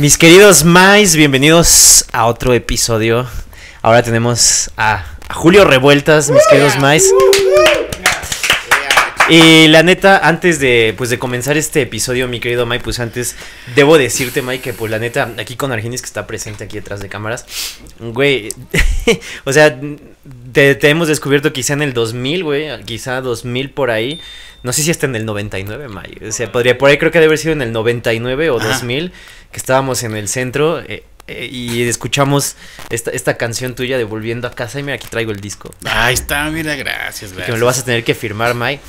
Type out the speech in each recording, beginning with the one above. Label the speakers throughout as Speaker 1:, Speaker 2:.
Speaker 1: Mis queridos Mais, bienvenidos a otro episodio. Ahora tenemos a, Julio Revueltas, mis queridos Mais. Uh. Y la neta, antes de, pues, de comenzar este episodio, mi querido Mike, pues antes debo decirte, Mike, que pues la neta, aquí con Argenis que está presente aquí detrás de cámaras, güey, o sea, te, hemos descubierto quizá en el 2000, güey, quizá 2000 por ahí. No sé si está en el 99, Mike. O sea, podría, por ahí creo que debe haber sido en el 99 o 2000, que estábamos en el centro. Eh, eh, y escuchamos esta, canción tuya de Volviendo a casa y mira, aquí traigo el disco. Ahí
Speaker 2: está, mira, gracias, gracias. Que me lo vas a
Speaker 1: tener que firmar, Mike.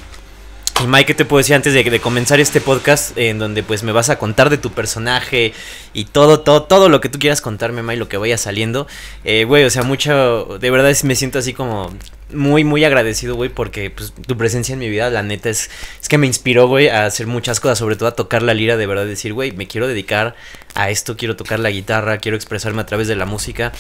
Speaker 1: Y, pues, Mike, ¿qué te puedo decir antes de, comenzar este podcast en donde pues me vas a contar de tu personaje y todo, todo, todo lo que tú quieras contarme, Mike, lo que vaya saliendo? Eh, güey, o sea, mucho, de verdad me siento así como muy, muy agradecido, güey, porque pues, tu presencia en mi vida, la neta, es, es que me inspiró, güey, a hacer muchas cosas, sobre todo a tocar la lira, de verdad, decir, güey, me quiero dedicar a esto, quiero tocar la guitarra, quiero expresarme a través de la música.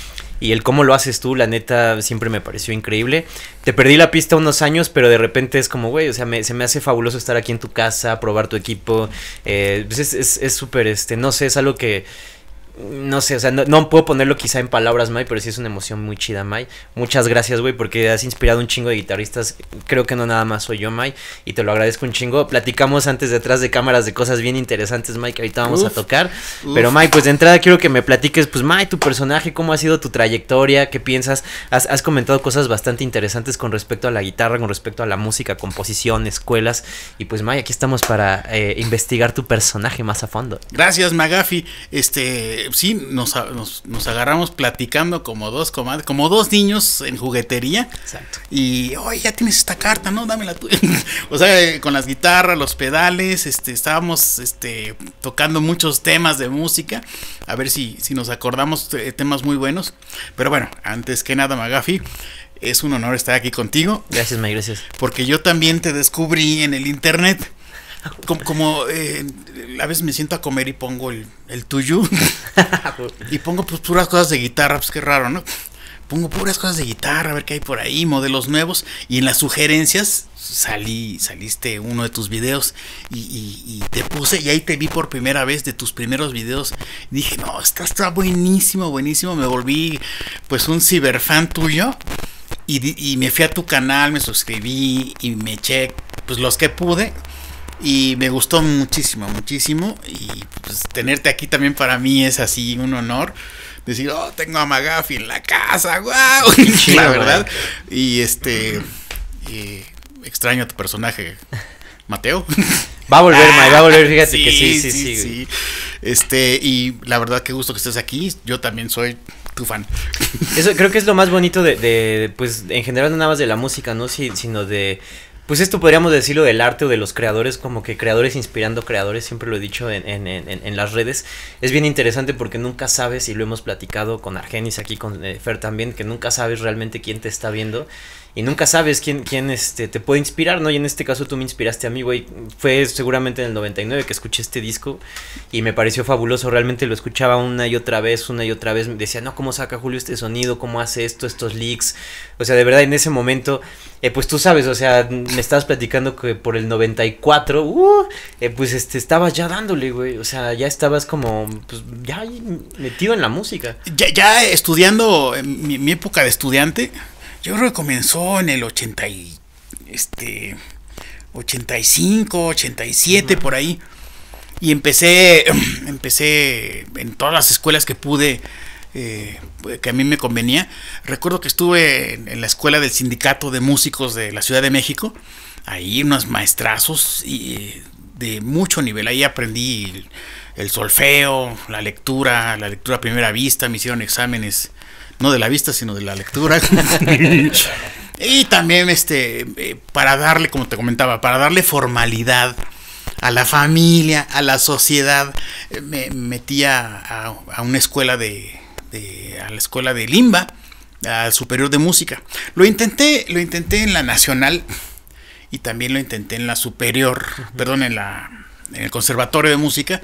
Speaker 1: Y el cómo lo haces tú, la neta, siempre me pareció increíble. Te perdí la pista unos años, pero de repente es como, güey, o sea, se me hace fabuloso estar aquí en tu casa, probar tu equipo. Eh, pues es súper, este, no sé, es algo que no sé, o sea, no, puedo ponerlo quizá en palabras, Mai, pero sí es una emoción muy chida, Mai. Muchas gracias, güey, porque has inspirado un chingo de guitarristas. Creo que no nada más soy yo, Mai, y te lo agradezco un chingo. Platicamos antes detrás de cámaras de cosas bien interesantes, Mai, que ahorita vamos a tocar. Pero, Mai, pues de entrada quiero que me platiques, pues, Mai, tu personaje, cómo ha sido tu trayectoria, qué piensas. Has, comentado cosas bastante interesantes con respecto a la guitarra, con respecto a la música, composición, escuelas. Y pues, Mai, aquí estamos para eh, investigar tu personaje más a fondo.
Speaker 2: Gracias, Magafi. Este eh, sí, nos, agarramos platicando como dos como dos niños en juguetería. Exacto. Y, oye, ya tienes esta carta, ¿no? Dámela tú. o sea, eh, con las guitarras, los pedales, este, estábamos este, tocando muchos temas de música. A ver si, si nos acordamos temas muy buenos. Pero bueno, antes que nada, Magafi. Es un honor estar aquí contigo.
Speaker 1: Gracias, May, gracias.
Speaker 2: Porque yo también te descubrí en el internet. Como, eh, a veces me siento a comer y pongo el, el tuyo. y pongo pues puras cosas de guitarra, pues qué raro, ¿no? Pongo puras cosas de guitarra, a ver qué hay por ahí, modelos nuevos. Y en las sugerencias salí, saliste uno de tus videos y, te puse y ahí te vi por primera vez de tus primeros videos. dije, no, estás está buenísimo, buenísimo. Me volví pues un ciberfan tuyo. Y, y me fui a tu canal, me suscribí y me eché pues los que pude y me gustó muchísimo, muchísimo. Y pues tenerte aquí también para mí es así un honor. Decir, oh, tengo a Magafi en la casa, wow. la verdad. Y este. extraño a tu personaje, Mateo. Va a volver, May, va a volver, fíjate que sí, sí, sí.
Speaker 1: este, y la verdad, qué gusto que estés aquí. Yo también soy tu fan. Eso creo que es lo más bonito de, de pues, en general, no nada más de la música, ¿no? Sí, sino de pues esto podríamos decirlo del arte o de los creadores, como que creadores inspirando creadores, siempre lo he dicho en, las redes. Es bien interesante porque nunca sabes, y lo hemos platicado con Argenis aquí, con eh, Fer también, que nunca sabes realmente quién te está viendo y nunca sabes quién, quién este, te puede inspirar, ¿no? Y en este caso tú me inspiraste a mí, güey. Fue seguramente en el 99 que escuché este disco y me pareció fabuloso. Realmente lo escuchaba una y otra vez, una y otra vez. Me decía, no, ¿cómo saca Julio este sonido? ¿Cómo hace esto, estos leaks? O sea, de verdad, en ese momento, eh, pues tú sabes, o sea, me estabas platicando que por el 94, uh, eh, pues este, estabas ya dándole, güey. O sea, ya estabas como, pues ya metido en la música. Ya, ya estudiando,
Speaker 2: en mi época de estudiante yo creo que comenzó en el este 85, 87 por ahí. Y empecé empecé en todas las escuelas que pude eh, que a mí me convenía. Recuerdo que estuve en, la escuela del sindicato de músicos de la Ciudad de México, ahí unos maestrazos de mucho nivel, ahí aprendí el, el, solfeo, la lectura, la lectura a primera vista, me hicieron exámenes no de la vista, sino de la lectura. y también este eh, para darle, como te comentaba, para darle formalidad a la familia, a la sociedad, eh, me metía a, una escuela de, a la escuela de Limba, al superior de música. Lo intenté, lo intenté en la nacional y también lo intenté en la superior, perdón, en la en el conservatorio de música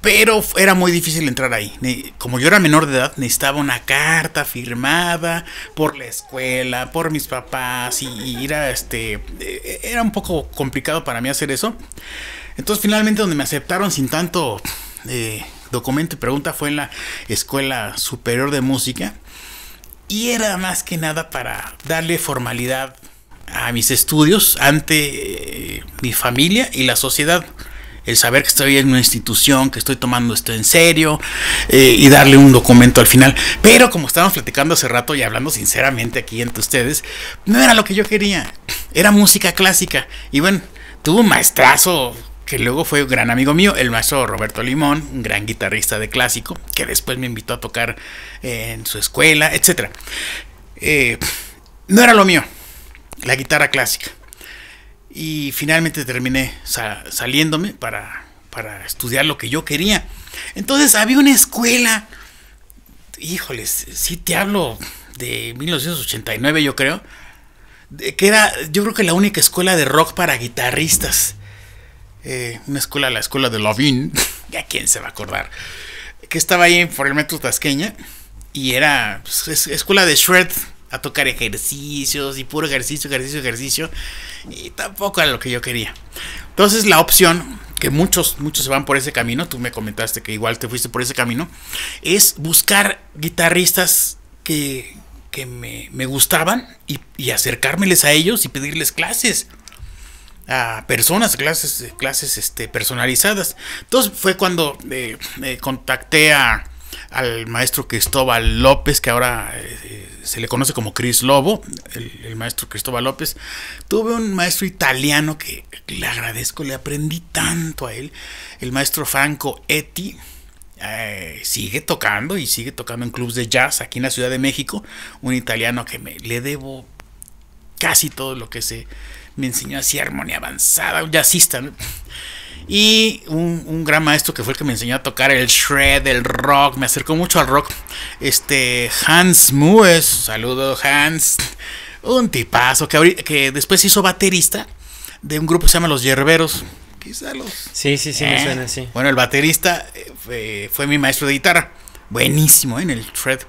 Speaker 2: pero era muy difícil entrar ahí. Como yo era menor de edad, necesitaba una carta firmada por la escuela, por mis papás. Y era este. E, e, era un poco complicado para mí hacer eso. Entonces, finalmente, donde me aceptaron sin tanto eh, documento y pregunta fue en la Escuela Superior de Música. Y era más que nada para darle formalidad a mis estudios ante eh, mi familia y la sociedad el saber que estoy en una institución, que estoy tomando esto en serio eh, y darle un documento al final. Pero como estábamos platicando hace rato y hablando sinceramente aquí entre ustedes, no era lo que yo quería, era música clásica. Y bueno, tuvo un maestrazo que luego fue un gran amigo mío, el maestro Roberto Limón, un gran guitarrista de clásico, que después me invitó a tocar en su escuela, etc. Eh, no era lo mío, la guitarra clásica. Y finalmente terminé saliéndome para, para estudiar lo que yo quería. Entonces había una escuela, híjoles, si te hablo de 1989 yo creo, que era yo creo que la única escuela de rock para guitarristas. Eh, una escuela, la escuela de Lovin, ya quién se va a acordar, que estaba ahí por el metro Tasqueña y era pues, escuela de Shred, a tocar ejercicios y puro ejercicio, ejercicio, ejercicio. Y tampoco era lo que yo quería. Entonces la opción, que muchos, muchos se van por ese camino, tú me comentaste que igual te fuiste por ese camino, es buscar guitarristas que, que me, me, gustaban y, y acercármeles a ellos y pedirles clases a personas, clases, clases este, personalizadas. Entonces fue cuando eh, Me contacté a, al maestro Cristóbal López, que ahora eh, se le conoce como Chris Lobo, el, maestro Cristóbal López. Tuve un maestro italiano que le agradezco, le aprendí tanto a él, el maestro Franco Eti. Eh, sigue tocando y sigue tocando en clubs de jazz aquí en la Ciudad de México. Un italiano que me, le debo casi todo lo que se me enseñó así armonía avanzada, un jazzista. Y un, gran maestro que fue el que me enseñó a tocar el shred, el rock, me acercó mucho al rock. Este Hans Mues, saludo Hans, un tipazo que, que después hizo baterista de un grupo que se llama Los Yerberos. Quizá los. Sí, sí, sí, me eh, suena, así... Bueno, el baterista eh, fue, mi maestro de guitarra. Buenísimo ¿eh? en el shred.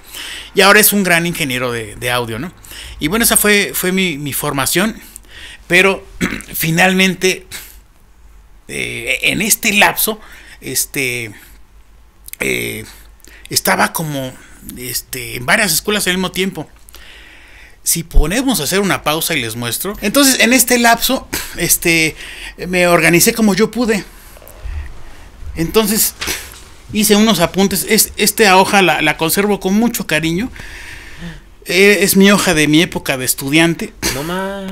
Speaker 2: Y ahora es un gran ingeniero de, audio, ¿no? Y bueno, esa fue, fue mi, mi formación. Pero finalmente eh, en este lapso, este, eh, estaba como este, en varias escuelas al mismo tiempo. Si ponemos a hacer una pausa y les muestro. Entonces, en este lapso, este, me organicé como yo pude. Entonces, hice unos apuntes. Es, esta hoja la, conservo con mucho cariño. Eh, es mi hoja de mi época de estudiante. No más.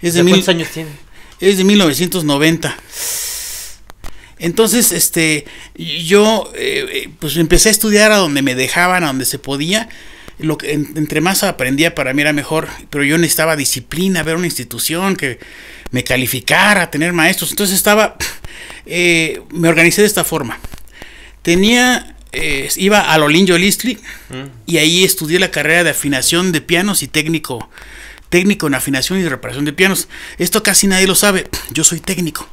Speaker 2: ¿Cuántos años tiene? Es de 1990. Entonces, este, yo eh, eh, pues empecé a estudiar a donde me dejaban, a donde se podía. Lo que, entre más aprendía para mí era mejor, pero yo necesitaba disciplina, ver una institución que me calificara, tener maestros. Entonces estaba, eh, me organizé de esta forma. Tenía, iba a Lolinjo Listli mm. y ahí estudié la carrera de afinación de pianos y técnico técnico en afinación y reparación de pianos. Esto casi nadie lo sabe. Yo soy técnico.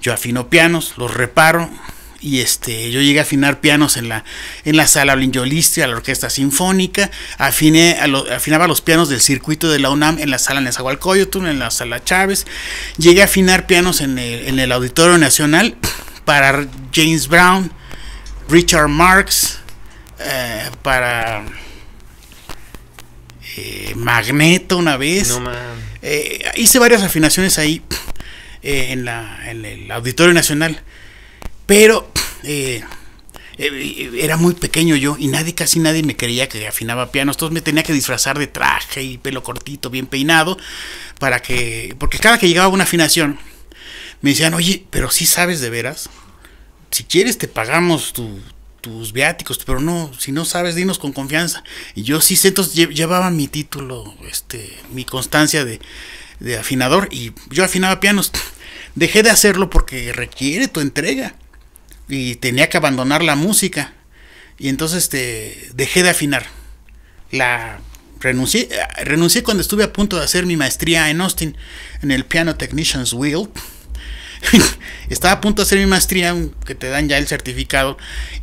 Speaker 2: Yo afino pianos, los reparo y este yo llegué a afinar pianos en la en la sala Blinyolisti, la orquesta sinfónica, afiné afinaba los pianos del circuito de la UNAM en la sala Nezahualcóyotl, en la sala Chávez, llegué a afinar pianos en el, Auditorio Nacional para James Brown, Richard Marx, eh, para eh, magneto una vez. Eh, hice varias afinaciones ahí eh, en, el Auditorio Nacional. Pero era muy pequeño yo y nadie, casi nadie me creía que afinaba pianos. Entonces me tenía que disfrazar de traje y pelo cortito, bien peinado, para que. Porque cada que llegaba una afinación, me decían, oye, pero si sabes de veras. Si quieres te pagamos tu, tus viáticos, pero no, si no sabes, dinos con confianza. Y yo sí sé, entonces llevaba mi título, este, mi constancia de, afinador, y yo afinaba pianos. Dejé de hacerlo porque requiere tu entrega. Y tenía que abandonar la música. Y entonces te este, dejé de afinar. La renuncié, renuncié cuando estuve a punto de hacer mi maestría en Austin, en el Piano Technicians Wheel. Estaba a punto de hacer mi maestría, que te dan ya el certificado.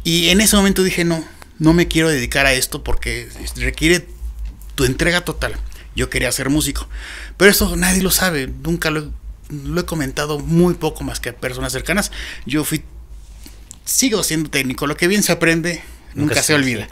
Speaker 2: Y en ese momento dije, no, no me quiero dedicar a esto porque requiere tu entrega total. Yo quería ser músico. Pero eso nadie lo sabe. Nunca lo, lo he comentado muy poco más que a personas cercanas. Yo fui, sigo siendo técnico. Lo que bien se aprende nunca, se, olvida.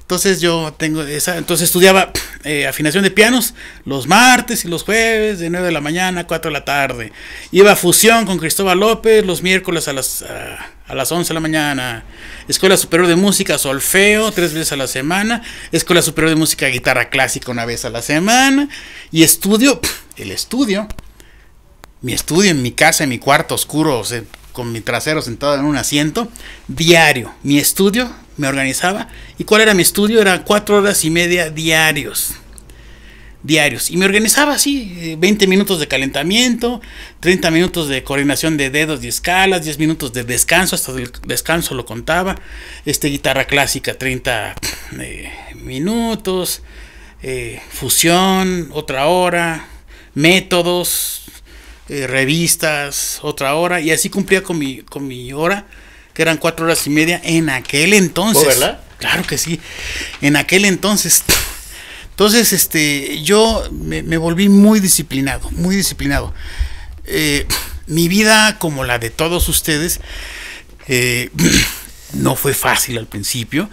Speaker 2: Entonces yo tengo esa, entonces estudiaba eh, afinación de pianos los martes y los jueves de 9 de la mañana a 4 de la tarde. Iba fusión con Cristóbal López los miércoles a las, a, a las 11 de la mañana. Escuela Superior de Música, solfeo, tres veces a la semana. Escuela Superior de Música, guitarra clásica una vez a la semana. Y estudio, el estudio. Mi estudio en mi casa, en mi cuarto oscuro, o sea, con mi trasero sentado en un asiento, diario. Mi estudio me organizaba. ¿Y cuál era mi estudio? Era cuatro horas y media diarios. Diarios. Y me organizaba así, 20 eh, minutos de calentamiento, 30 minutos de coordinación de dedos y escalas, 10 minutos de descanso, hasta el descanso lo contaba. Este, guitarra clásica, 30 eh, minutos, eh, fusión, otra hora, métodos, eh, revistas, otra hora, y así cumplía con mi, con mi hora, que eran cuatro horas y media en aquel entonces. ¿Verdad? Claro que sí, en aquel entonces. Entonces, este, yo me, volví muy disciplinado, muy disciplinado. Eh, mi vida, como la de todos ustedes, eh, no fue fácil al principio.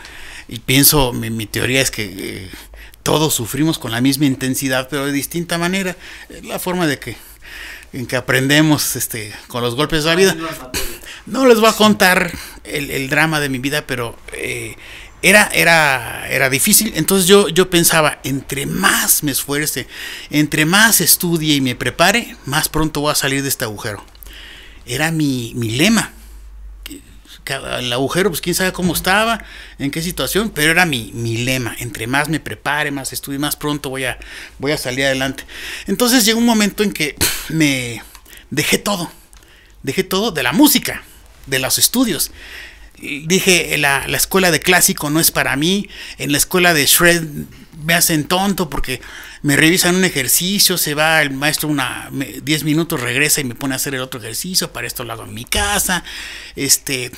Speaker 2: Y pienso, mi, mi teoría es que todos sufrimos con la misma intensidad, pero de distinta manera. La forma de que en que aprendemos este, con los golpes de la vida. No les voy a contar el, drama de mi vida, pero eh, era, era, era difícil. Entonces yo, yo pensaba, entre más me esfuerce, entre más estudie y me prepare, más pronto voy a salir de este agujero. Era mi, mi lema el agujero, pues quién sabe cómo estaba, en qué situación, pero era mi, lema, entre más me prepare, más estudie, más pronto voy a, voy a salir adelante. Entonces llegó un momento en que me dejé todo, dejé todo de la música, de los estudios. Dije, la, escuela de clásico no es para mí, en la escuela de shred me hacen tonto porque me revisan un ejercicio, se va el maestro una 10 minutos, regresa y me pone a hacer el otro ejercicio, para esto lo hago en mi casa. Este,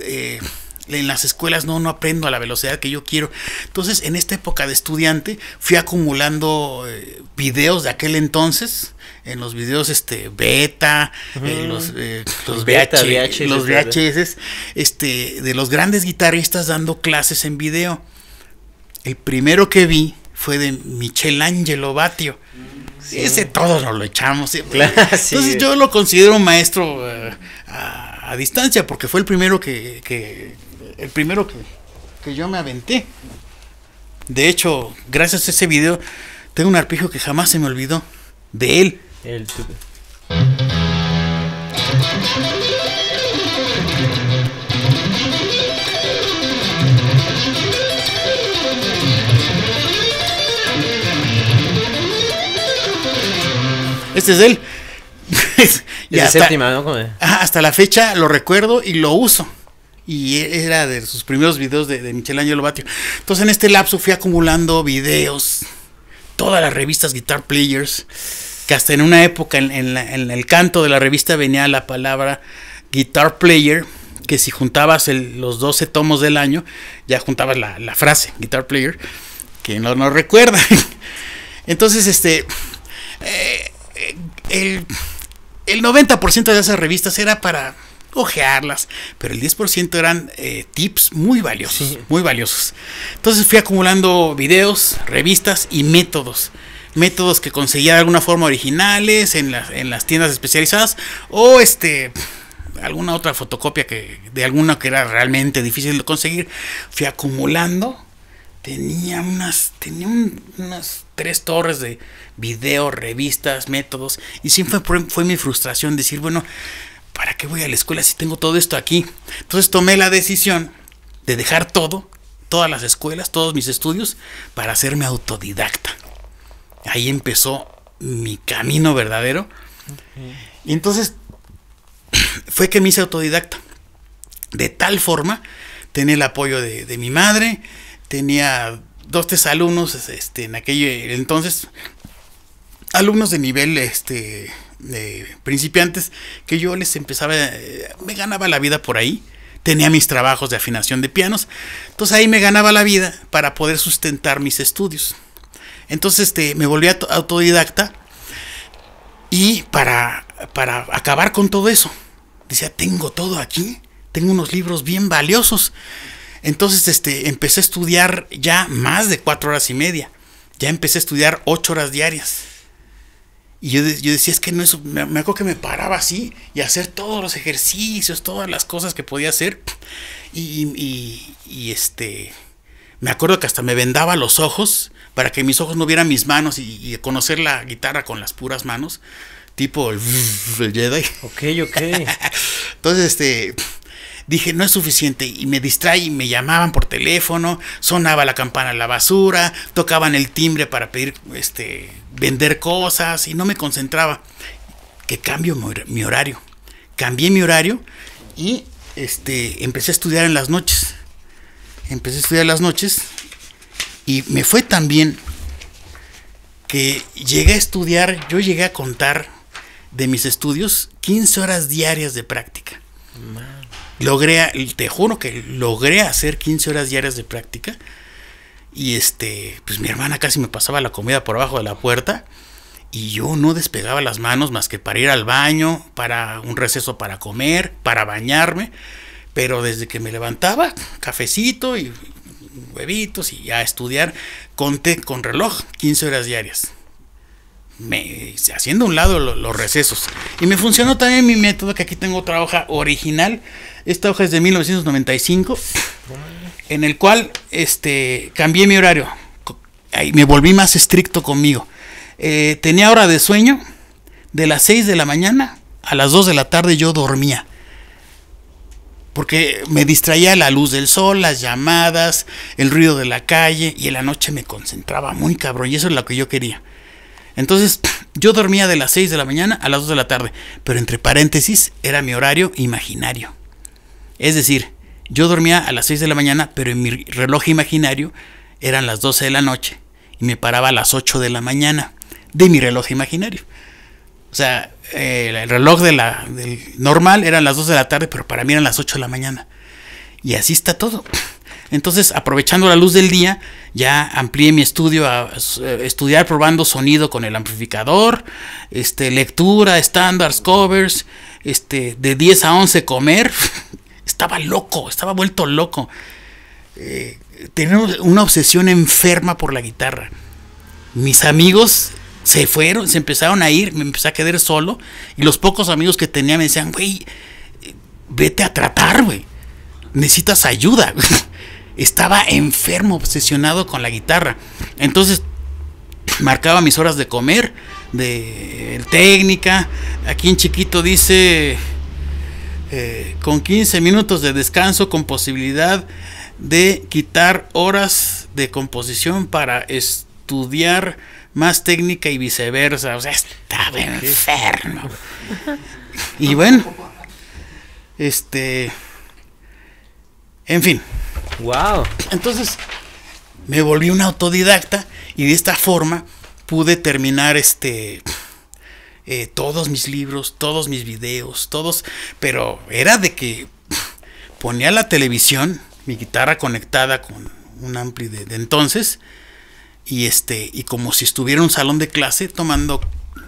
Speaker 2: eh, en las escuelas no, no aprendo a la velocidad que yo quiero. Entonces, en esta época de estudiante, fui acumulando eh, videos de aquel entonces, en los videos este beta, los, eh, VHS, este, de los grandes guitarristas dando clases en video. El primero que vi fue de Michelangelo Batio. Ese todos nos lo echamos. Entonces yo lo considero un maestro a, distancia, porque fue el primero que, el primero que, que, yo me aventé. De hecho, gracias a ese video, tengo un arpijo que jamás se me olvidó. De él. Este es él. hasta, séptima, ¿no? Hasta la fecha lo recuerdo y lo uso. Y era de sus primeros videos de, Michelangelo Batio. Entonces en este lapso fui acumulando videos, todas las revistas Guitar Players, que hasta en una época en, el canto de la revista venía la palabra Guitar Player, que si juntabas los 12 tomos del año, ya juntabas la, frase Guitar Player, que no, nos recuerda. Entonces, este... Eh, eh, el el 90% de esas revistas era para ojearlas, pero el 10% eran eh, tips muy valiosos, muy valiosos. Entonces fui acumulando videos, revistas y métodos. Métodos que conseguía de alguna forma originales en las, tiendas especializadas o este alguna otra fotocopia que de alguna que era realmente difícil de conseguir. Fui acumulando. Tenía unas tenía unas tres torres de videos, revistas, métodos. Y siempre fue mi frustración decir, bueno, ¿para qué voy a la escuela si tengo todo esto aquí? Entonces tomé la decisión de dejar todo, todas las escuelas, todos mis estudios, para hacerme autodidacta. Ahí empezó mi camino verdadero. Y entonces fue que me hice autodidacta. De tal forma, tenía el apoyo de, de mi madre, tenía dos, tres alumnos este, en aquel entonces, alumnos de nivel este, principiantes, que yo les empezaba, eh, me ganaba la vida por ahí. Tenía mis trabajos de afinación de pianos, entonces ahí me ganaba la vida para poder sustentar mis estudios. Entonces este, me volví autodidacta y para, para acabar con todo eso, decía, tengo todo aquí, tengo unos libros bien valiosos entonces este, empecé a estudiar ya más de cuatro horas y media. Ya empecé a estudiar ocho horas diarias. Y yo, decía, es que no es. Me, acuerdo que me paraba así y hacer todos los ejercicios, todas las cosas que podía hacer. Y, y, y este. Me acuerdo que hasta me vendaba los ojos para que mis ojos no vieran mis manos y, conocer la guitarra con las puras manos tipo el, Jedi. Ok, ok. Entonces, este, dije, no es suficiente. Y me distraí y me llamaban por teléfono, sonaba la campana de la basura, tocaban el timbre para pedir, este, vender cosas y no me concentraba. Que cambio mi horario. Cambié mi horario y este, empecé a estudiar en las noches. Empecé a estudiar en las noches y me fue tan bien que llegué a estudiar, yo llegué a contar de mis estudios 15 horas diarias de práctica. Logré, te juro que logré hacer 15 horas diarias de práctica. Y este, pues mi hermana casi me pasaba la comida por abajo de la puerta. Y yo no despegaba las manos más que para ir al baño, para un receso para comer, para bañarme. Pero desde que me levantaba, cafecito y huevitos y ya estudiar, conté con reloj 15 horas diarias me, haciendo a un lado los recesos. Y me funcionó también mi método, que aquí tengo otra hoja original. Esta hoja es de 1995, en el cual este, cambié mi horario. y me volví más estricto conmigo. Eh, tenía hora de sueño, de las 6 de la mañana a las 2 de la tarde yo dormía. Porque me distraía la luz del sol, las llamadas, el ruido de la calle y en la noche me concentraba muy cabrón y eso es lo que yo quería. Entonces, yo dormía de las 6 de la mañana a las 2 de la tarde, pero entre paréntesis era mi horario imaginario. Es decir, yo dormía a las 6 de la mañana, pero en mi reloj imaginario eran las 12 de la noche y me paraba a las 8 de la mañana de mi reloj imaginario. O sea, eh, el reloj de la, normal eran las 2 de la tarde, pero para mí eran las 8 de la mañana. Y así está todo. Entonces, aprovechando la luz del día, ya amplié mi estudio a, eh, estudiar probando sonido con el amplificador, este, lectura, standards, covers, este, de 10 a 11 comer. estaba loco, estaba vuelto loco. Eh, tenía una obsesión enferma por la guitarra. Mis amigos se fueron, se empezaron a ir, me empecé a quedar solo y los pocos amigos que tenía me decían, güey, eh, vete a tratar, güey. Necesitas ayuda. estaba enfermo, obsesionado con la guitarra. Entonces marcaba mis horas de comer, de técnica. Aquí en chiquito dice, eh, con 15 minutos de descanso, con posibilidad de quitar horas de composición para estudiar más técnica y viceversa. O sea, estaba enfermo. Y bueno, este... En fin, Wow. Entonces me volví un autodidacta y de esta forma pude terminar este eh, todos mis libros, todos mis videos, todos, pero era de que ponía la televisión, mi guitarra conectada con un ampli de, entonces y este y como si estuviera en un salón de clase tomando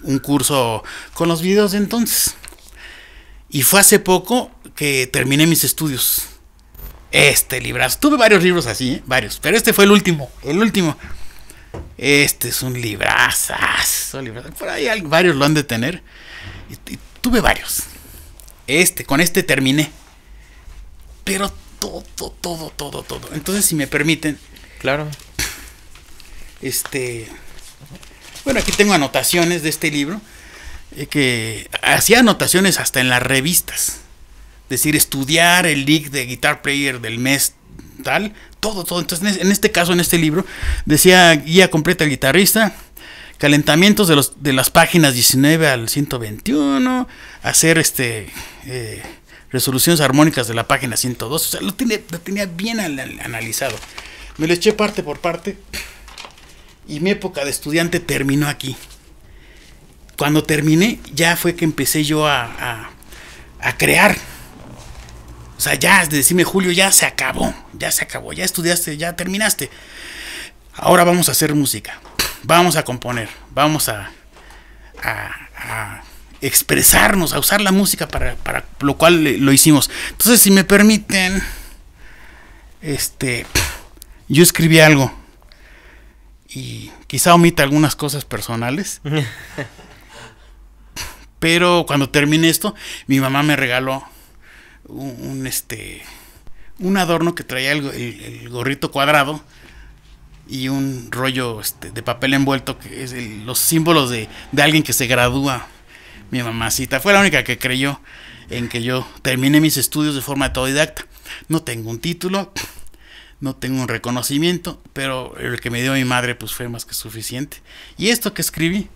Speaker 2: un curso con los videos de entonces. Y fue hace poco que terminé mis estudios este librazo. Tuve varios libros así, ¿eh? varios, pero este fue el último, el último. Este es un librazo. Por ahí varios lo han de tener. tuve varios. Este, con este terminé. Pero todo, todo, todo, todo. Entonces, si me permiten. Claro. Este. Bueno, aquí tengo anotaciones de este libro. Eh, que hacía anotaciones hasta en las revistas decir, estudiar el league de Guitar Player del mes tal, todo, todo. Entonces, en este caso, en este libro, decía guía completa guitarrista, calentamientos de, los, de las páginas 19 al 121, hacer este... Eh, resoluciones armónicas de la página 102. O sea, lo, tiene, tenía bien analizado. Me lo eché parte por parte. Y mi época de estudiante terminó aquí. Cuando terminé, ya fue que empecé yo a, a crear sea, ya, decime Julio, ya se acabó, ya se acabó, ya estudiaste, ya terminaste. Ahora vamos a hacer música, vamos a componer, vamos a, expresarnos, a usar la música para, lo cual eh, lo hicimos. Entonces, si me permiten, este, yo escribí algo y quizá omita algunas cosas personales. pero cuando terminé esto, mi mamá me regaló un, este un adorno que traía el, el, gorrito cuadrado y un rollo este, de papel envuelto que es los símbolos de, alguien que se gradúa. Mi mamacita fue la única que creyó en que yo terminé mis estudios de forma autodidacta. No tengo un título, no tengo un reconocimiento, pero el que me dio mi madre pues fue más que suficiente. Y esto que escribí,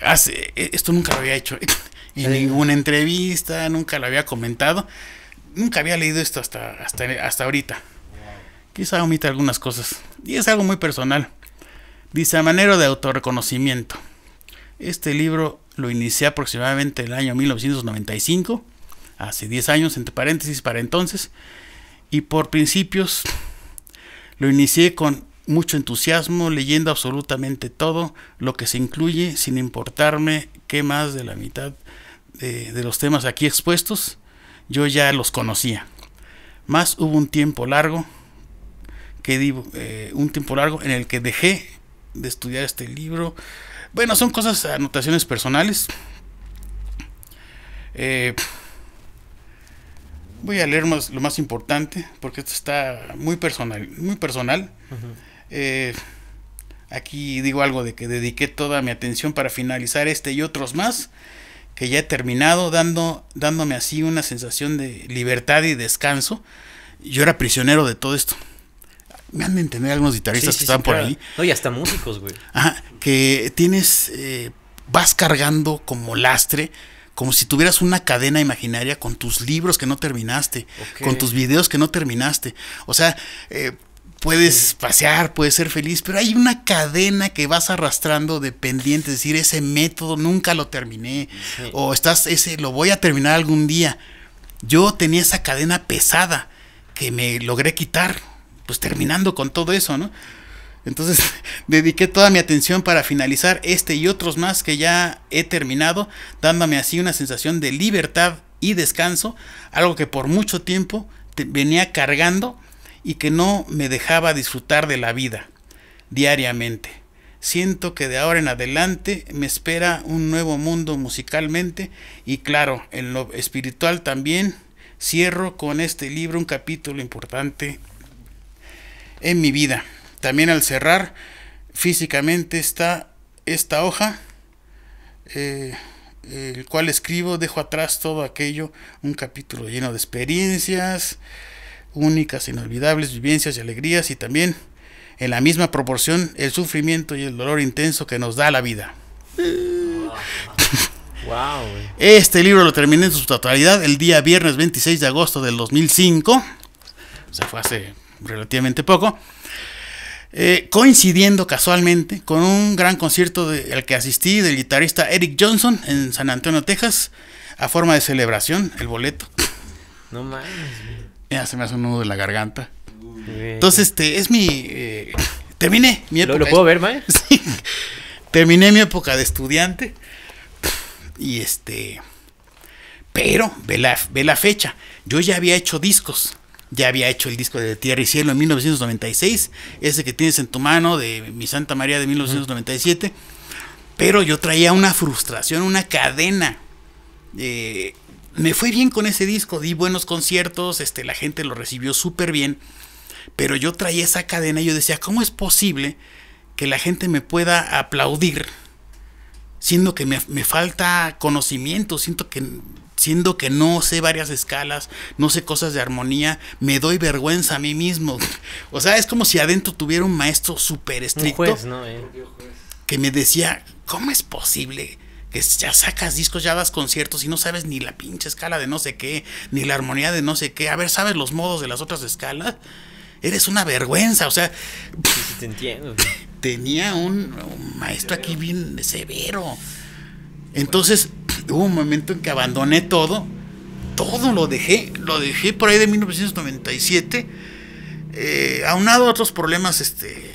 Speaker 2: hace, e-, esto nunca lo había hecho en ninguna entrevista, nunca lo había comentado, nunca había leído esto hasta, hasta, ahorita. Quizá omite algunas cosas. Y es algo muy personal. Dice a manera de autorreconocimiento. Este libro lo inicié aproximadamente el año 1995, hace 10 años, entre paréntesis, para entonces. Y por principios lo inicié con mucho entusiasmo, leyendo absolutamente todo lo que se incluye, sin importarme que más de la mitad de, los temas aquí expuestos yo ya los conocía. Más hubo un tiempo largo que digo, eh, un tiempo largo en el que dejé de estudiar este libro. Bueno, son cosas, anotaciones personales. Eh, voy a leer más, lo más importante porque esto está muy personal, muy personal. Eh, aquí digo algo de que dediqué toda mi atención para finalizar este y otros más que ya he terminado, dando, dándome así una sensación de libertad y descanso. Yo era prisionero de todo esto. Me han de entender algunos guitarristas que estaban están por ahí.
Speaker 1: No, y hasta músicos, güey.
Speaker 2: que tienes, eh, vas cargando como lastre, como si tuvieras una cadena imaginaria con tus libros que no terminaste, con tus videos que no terminaste. O sea, eh, puedes pasear, puedes ser feliz, pero hay una cadena que vas arrastrando de es decir, ese método nunca lo terminé o estás ese lo voy a terminar algún día. Yo tenía esa cadena pesada que me logré quitar, pues terminando con todo eso, ¿no? Entonces dediqué toda mi atención para finalizar este y otros más que ya he terminado, dándome así una sensación de libertad y descanso, algo que por mucho tiempo venía cargando y que no me dejaba disfrutar de la vida diariamente. Siento que de ahora en adelante me espera un nuevo mundo musicalmente y claro, en lo espiritual también. Cierro con este libro un capítulo importante en mi vida. También al cerrar físicamente está esta hoja, eh, el cual escribo, dejo atrás todo aquello, un capítulo lleno de experiencias, únicas, inolvidables vivencias y alegrías y también, en la misma proporción, el sufrimiento y el dolor intenso que nos da la vida. Wow, este libro lo terminé en su totalidad el día viernes 26 de agosto del 2005. Se fue hace relativamente poco. Eh, coincidiendo casualmente con un gran concierto del que asistí del guitarrista Eric Johnson en San Antonio, Texas, a forma de celebración, el boleto. No mames. Ya se me hace un nudo de la garganta. Entonces, este, es mi. Eh, terminé mi época. ¿Lo, puedo ver, Maya? Sí. Terminé mi época de estudiante. Y este. Pero, ve la, ve la fecha. Yo ya había hecho discos. Ya había hecho el disco de Tierra y Cielo en 1996. Ese que tienes en tu mano de Mi Santa María de 1997. Pero yo traía una frustración, una cadena. Eh, me fue bien con ese disco, di buenos conciertos, este, la gente lo recibió súper bien, pero yo traía esa cadena y yo decía, ¿cómo es posible que la gente me pueda aplaudir? Siendo que me, falta conocimiento, siento que, siendo que no sé varias escalas, no sé cosas de armonía, me doy vergüenza a mí mismo. o sea, es como si adentro tuviera un maestro súper estricto. Eh. Que me decía, ¿cómo es posible? que ya sacas discos, ya das conciertos y no sabes ni la pinche escala de no sé qué, ni la armonía de no sé qué, a ver, sabes los modos de las otras escalas, eres una vergüenza, o sea... te entiendo. Tenía un, maestro aquí bien severo. Entonces, hubo un momento en que abandoné todo, todo lo dejé, lo dejé por ahí de 1997, eh, aunado a otros problemas, este...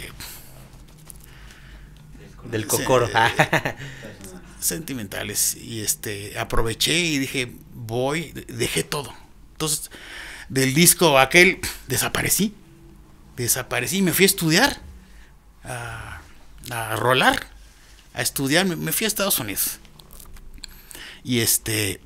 Speaker 2: Del cocoro. sentimentales y este aproveché y dije, voy, dejé todo. Entonces, del disco aquel desaparecí. Desaparecí, me fui a estudiar a, a rolar, a estudiar, me, me fui a Estados Unidos. Y este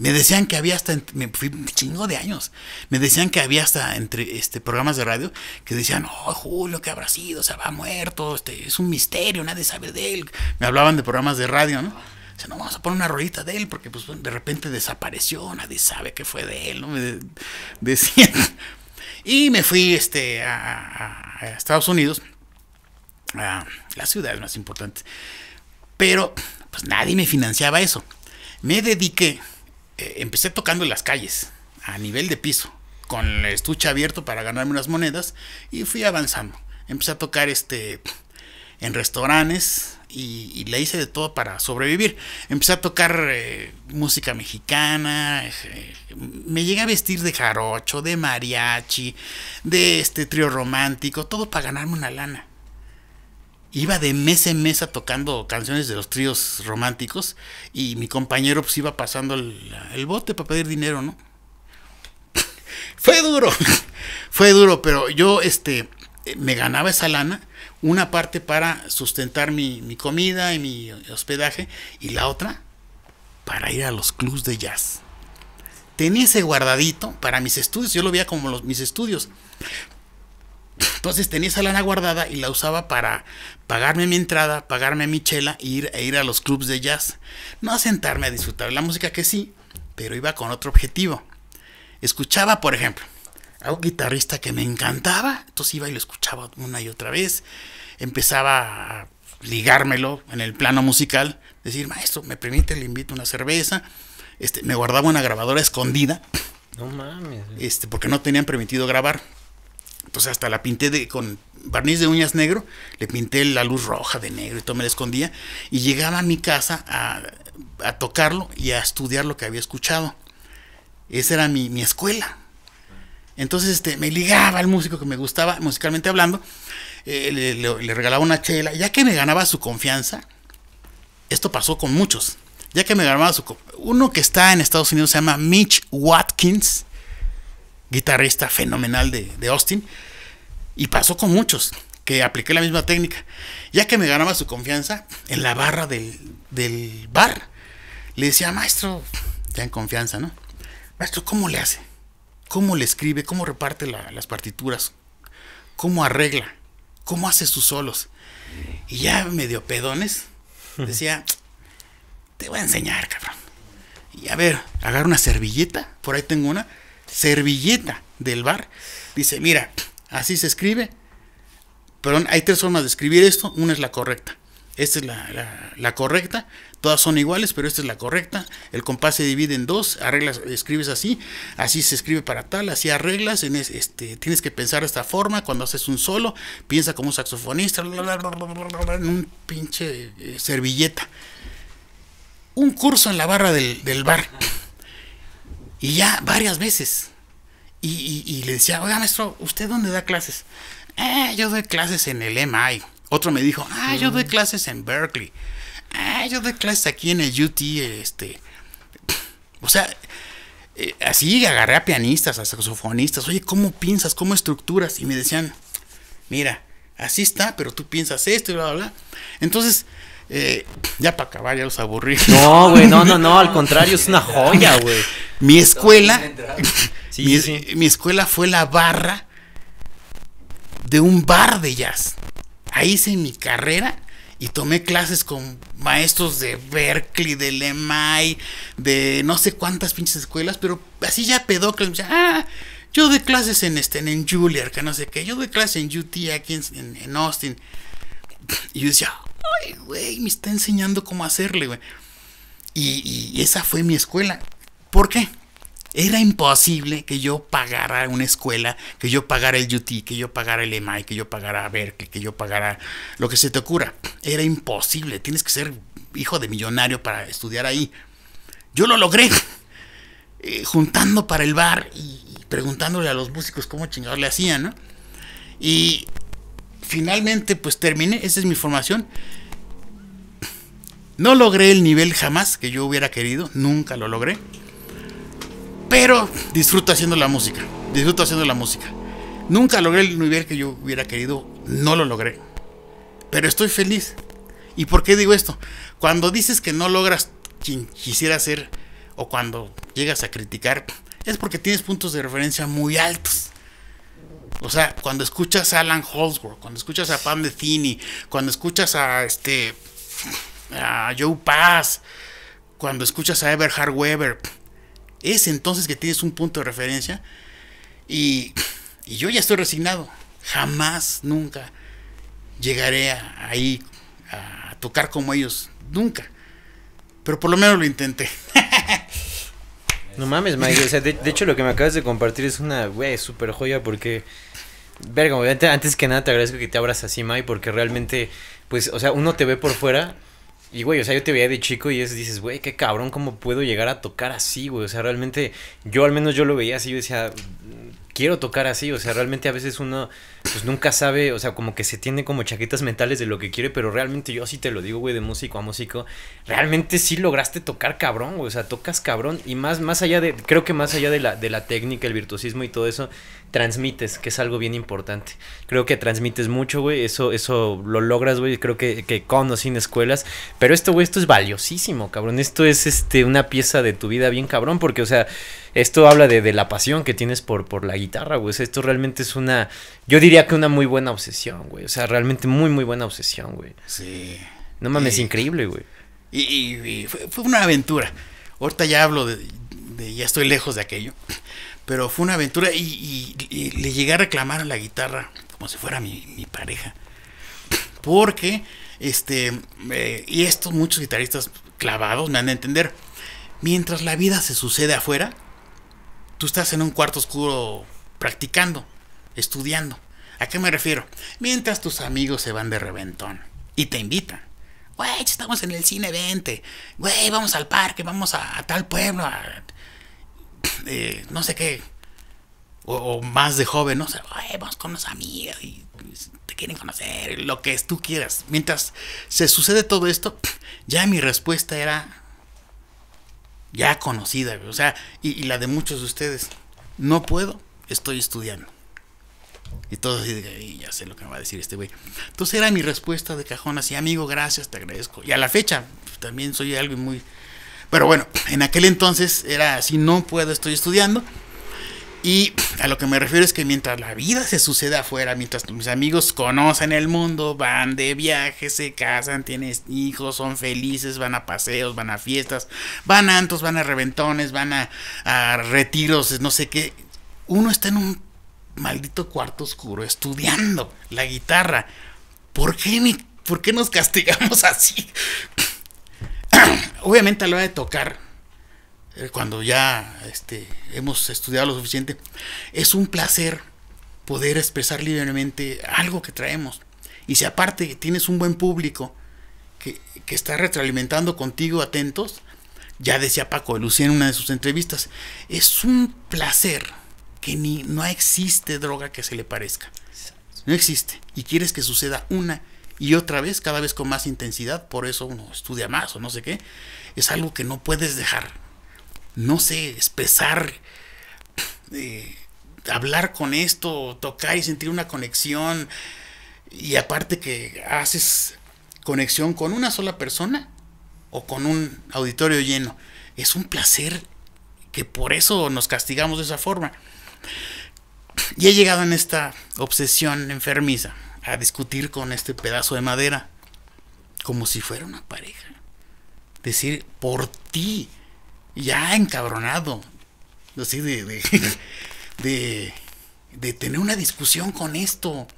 Speaker 2: me decían que había hasta, me fui un chingo de años, me decían que había hasta entre este, programas de radio que decían, oh, Julio, ¿qué habrá sido? Se va muerto, este, es un misterio, nadie sabe de él. Me hablaban de programas de radio, ¿no? O sea, no, vamos a poner una rolita de él porque pues, de repente desapareció, nadie sabe qué fue de él, ¿no? Me decían. Y me fui este, a, a Estados Unidos, a la ciudad más importante. Pero pues nadie me financiaba eso. Me dediqué eh, empecé tocando en las calles, a nivel de piso, con el estuche abierto para ganarme unas monedas y fui avanzando. Empecé a tocar este en restaurantes y, le hice de todo para sobrevivir. Empecé a tocar eh, música mexicana, eh, me llegué a vestir de jarocho, de mariachi, de este trío romántico, todo para ganarme una lana iba de mesa en mesa tocando canciones de los tríos románticos y mi compañero pues iba pasando el, bote para pedir dinero, ¿no? fue duro, fue duro, pero yo este, me ganaba esa lana, una parte para sustentar mi, comida y mi hospedaje y la otra para ir a los clubs de jazz. Tenía ese guardadito para mis estudios, yo lo veía como los, mis estudios. Entonces tenía esa lana guardada y la usaba para, pagarme mi entrada, pagarme mi chela e ir, e ir a los clubs de jazz. No a sentarme a disfrutar de la música que sí, pero iba con otro objetivo. Escuchaba, por ejemplo, a un guitarrista que me encantaba, entonces iba y lo escuchaba una y otra vez. Empezaba a ligármelo en el plano musical, decir, maestro, me permite, le invito una cerveza. Este, me guardaba una grabadora escondida. No mames. Este, porque no tenían permitido grabar. Entonces hasta la pinté de, con barniz de uñas negro, le pinté la luz roja de negro y todo me la escondía. Y llegaba a mi casa a, tocarlo y a estudiar lo que había escuchado. Esa era mi, escuela. Entonces este, me ligaba al músico que me gustaba, musicalmente hablando. Eh, le, regalaba una chela. Ya que me ganaba su confianza, esto pasó con muchos. Ya que me ganaba su Uno que está en Estados Unidos se llama Mitch Watkins, guitarrista fenomenal de, de Austin y pasó con muchos, que apliqué la misma técnica. Ya que me ganaba su confianza, en la barra del, bar, le decía, maestro, ya en confianza, ¿no? Maestro, ¿cómo le hace? ¿Cómo le escribe? ¿Cómo reparte las partituras? ¿Cómo arregla? ¿Cómo hace sus solos? Y ya medio pedones, decía, te voy a enseñar, cabrón. Y a ver, agarra una servilleta, por ahí tengo una, servilleta del bar. Dice, mira, Así se escribe. Pero hay tres formas de escribir esto. Una es la correcta. Esta es la, correcta. Todas son iguales, pero esta es la correcta. El compás se divide en dos. Arreglas, escribes así. Así se escribe para tal. Así arreglas. este, tienes que pensar de esta forma. Cuando haces un solo, piensa como un saxofonista. en un pinche eh, servilleta. Un curso en la barra del, del bar. Y ya varias veces. Y, y, le decía, oiga, maestro, ¿usted dónde da clases? Eh, yo doy clases en el MI. Otro me dijo, ah, yo doy clases en Berkeley. Ah, yo doy clases aquí en el UT, este. O sea, eh, así agarré a pianistas, a saxofonistas. Oye, ¿cómo piensas? ¿Cómo estructuras? Y me decían, mira, así está, pero tú piensas esto y bla, bla, bla. Entonces, ya para acabar, ya los aburrí. No, güey, no, no, no, al contrario, es una joya, güey. Mi escuela, Sí, mi, mi escuela fue la barra de un bar de jazz. Ahí hice mi carrera y tomé clases con maestros de Berkeley, de Lemay de no sé cuántas pinches escuelas, pero así ya pedó Ah, yo doy clases en este, en que no sé qué. Yo doy clases en UT aquí en, Austin. Y yo decía, ay, güey, me está enseñando cómo hacerle, güey. Y, y esa fue mi escuela. ¿Por qué? Era imposible que yo pagara una escuela, que yo pagara el UT, que yo pagara el MI, que yo pagara Berke, que yo pagara lo que se te ocurra. Era imposible. Tienes que ser hijo de millonario para estudiar ahí. Yo lo logré. Eh, juntando para el bar y, preguntándole a los músicos cómo chingados le hacían, ¿no? Y finalmente, pues terminé. Esa es mi formación. No logré el nivel jamás que yo hubiera querido. Nunca lo logré. Pero disfruto haciendo la música. Disfruto haciendo la música. Nunca logré el nivel que yo hubiera querido. No lo logré. Pero estoy feliz. ¿Y por qué digo esto? Cuando dices que no logras quien quisiera ser o cuando llegas a criticar, es porque tienes puntos de referencia muy altos. O sea, cuando escuchas a Alan Holdsworth, cuando escuchas a Pam Metheny, cuando escuchas a este a Joe Pass, cuando escuchas a Everhard Weber, es entonces que tienes un punto de referencia y, yo ya estoy resignado. Jamás, nunca llegaré a, ahí a tocar como ellos. Nunca. Pero por lo menos lo intenté.
Speaker 1: no mames, Mike. de, hecho, lo que me acabas de compartir es una, super joya porque... Verga, antes que nada te agradezco que te abras así, Mike, porque realmente, pues, o sea, uno te ve por fuera y, güey, o sea, yo te veía de chico y dices, güey, qué cabrón, ¿cómo puedo llegar a tocar así, güey? O sea, realmente, yo al menos yo lo veía así, yo decía, mm, quiero tocar así, o sea, realmente a veces uno, pues nunca sabe, o sea, como que se tiene como chaquetas mentales de lo que quiere, pero realmente yo sí te lo digo, güey, de músico a músico, realmente sí lograste tocar cabrón, güey, o sea, tocas cabrón, y más, más allá de, creo que más allá de la, de la técnica, el virtuosismo y todo eso, transmites, que es algo bien importante. Creo que transmites mucho, güey. Eso, eso lo logras, güey. Creo que, que, con o sin escuelas. Pero esto, güey, esto es valiosísimo, cabrón. Esto es este, una pieza de tu vida bien cabrón. Porque, o sea, esto habla de, de la pasión que tienes por, por la guitarra, güey. O sea, esto realmente es una. Yo diría que una muy buena obsesión, güey. O sea, realmente muy, muy buena obsesión, güey. Sí. No mames, increíble, güey.
Speaker 2: Y, fue,
Speaker 1: una aventura. Ahorita
Speaker 2: ya hablo de, de. Ya estoy lejos de aquello. Pero fue una aventura y, le llegué a reclamar a la guitarra como si fuera mi, pareja. Porque, este, eh, y estos muchos guitarristas clavados me han de entender. Mientras la vida se sucede afuera, tú estás en un cuarto oscuro practicando, estudiando. ¿A qué me refiero? Mientras tus amigos se van de reventón y te invitan. Güey, estamos en el cine, 20 Güey, vamos al parque, vamos a, a tal pueblo. A, no sé qué, o, más de joven, ¿no? O vamos con los amigos y te quieren conocer, lo que tú quieras. Mientras se sucede todo esto, ya mi respuesta era ya conocida, o sea, y, la de muchos de ustedes, no puedo, estoy estudiando. Y todo así, ya sé lo que me va a decir este güey. Entonces era mi respuesta de cajón así, amigo, gracias, te agradezco. Y a la fecha, pues, también soy algo muy pero bueno, en aquel entonces era así, no puedo, estoy estudiando. Y a lo que me refiero es que mientras la vida se sucede afuera, mientras mis amigos conocen el mundo, van de viaje, se casan, tienen hijos, son felices, van a paseos, van a fiestas, van a antos, van a reventones, van a, a retiros, no sé qué. Uno está en un maldito cuarto oscuro estudiando la guitarra. ¿Por qué, ¿Por qué nos castigamos así? obviamente a la hora de tocar, eh, cuando ya este, hemos estudiado lo suficiente, es un placer poder expresar libremente algo que traemos. Y si aparte tienes un buen público que, está retroalimentando contigo atentos, ya decía Paco de Lucía en una de sus entrevistas, es un placer que ni no existe droga que se le parezca. No existe. Y quieres que suceda una y otra vez cada vez con más intensidad, por eso uno estudia más o no sé qué, es algo que no puedes dejar, no sé, expresar, eh, hablar con esto, tocar y sentir una conexión, y aparte que haces conexión con una sola persona o con un auditorio lleno, es un placer que por eso nos castigamos de esa forma. Y he llegado en esta obsesión enfermiza a discutir con este pedazo de madera, como si fuera una pareja. Decir, por ti, ya encabronado, así de, de, de, de tener una discusión con esto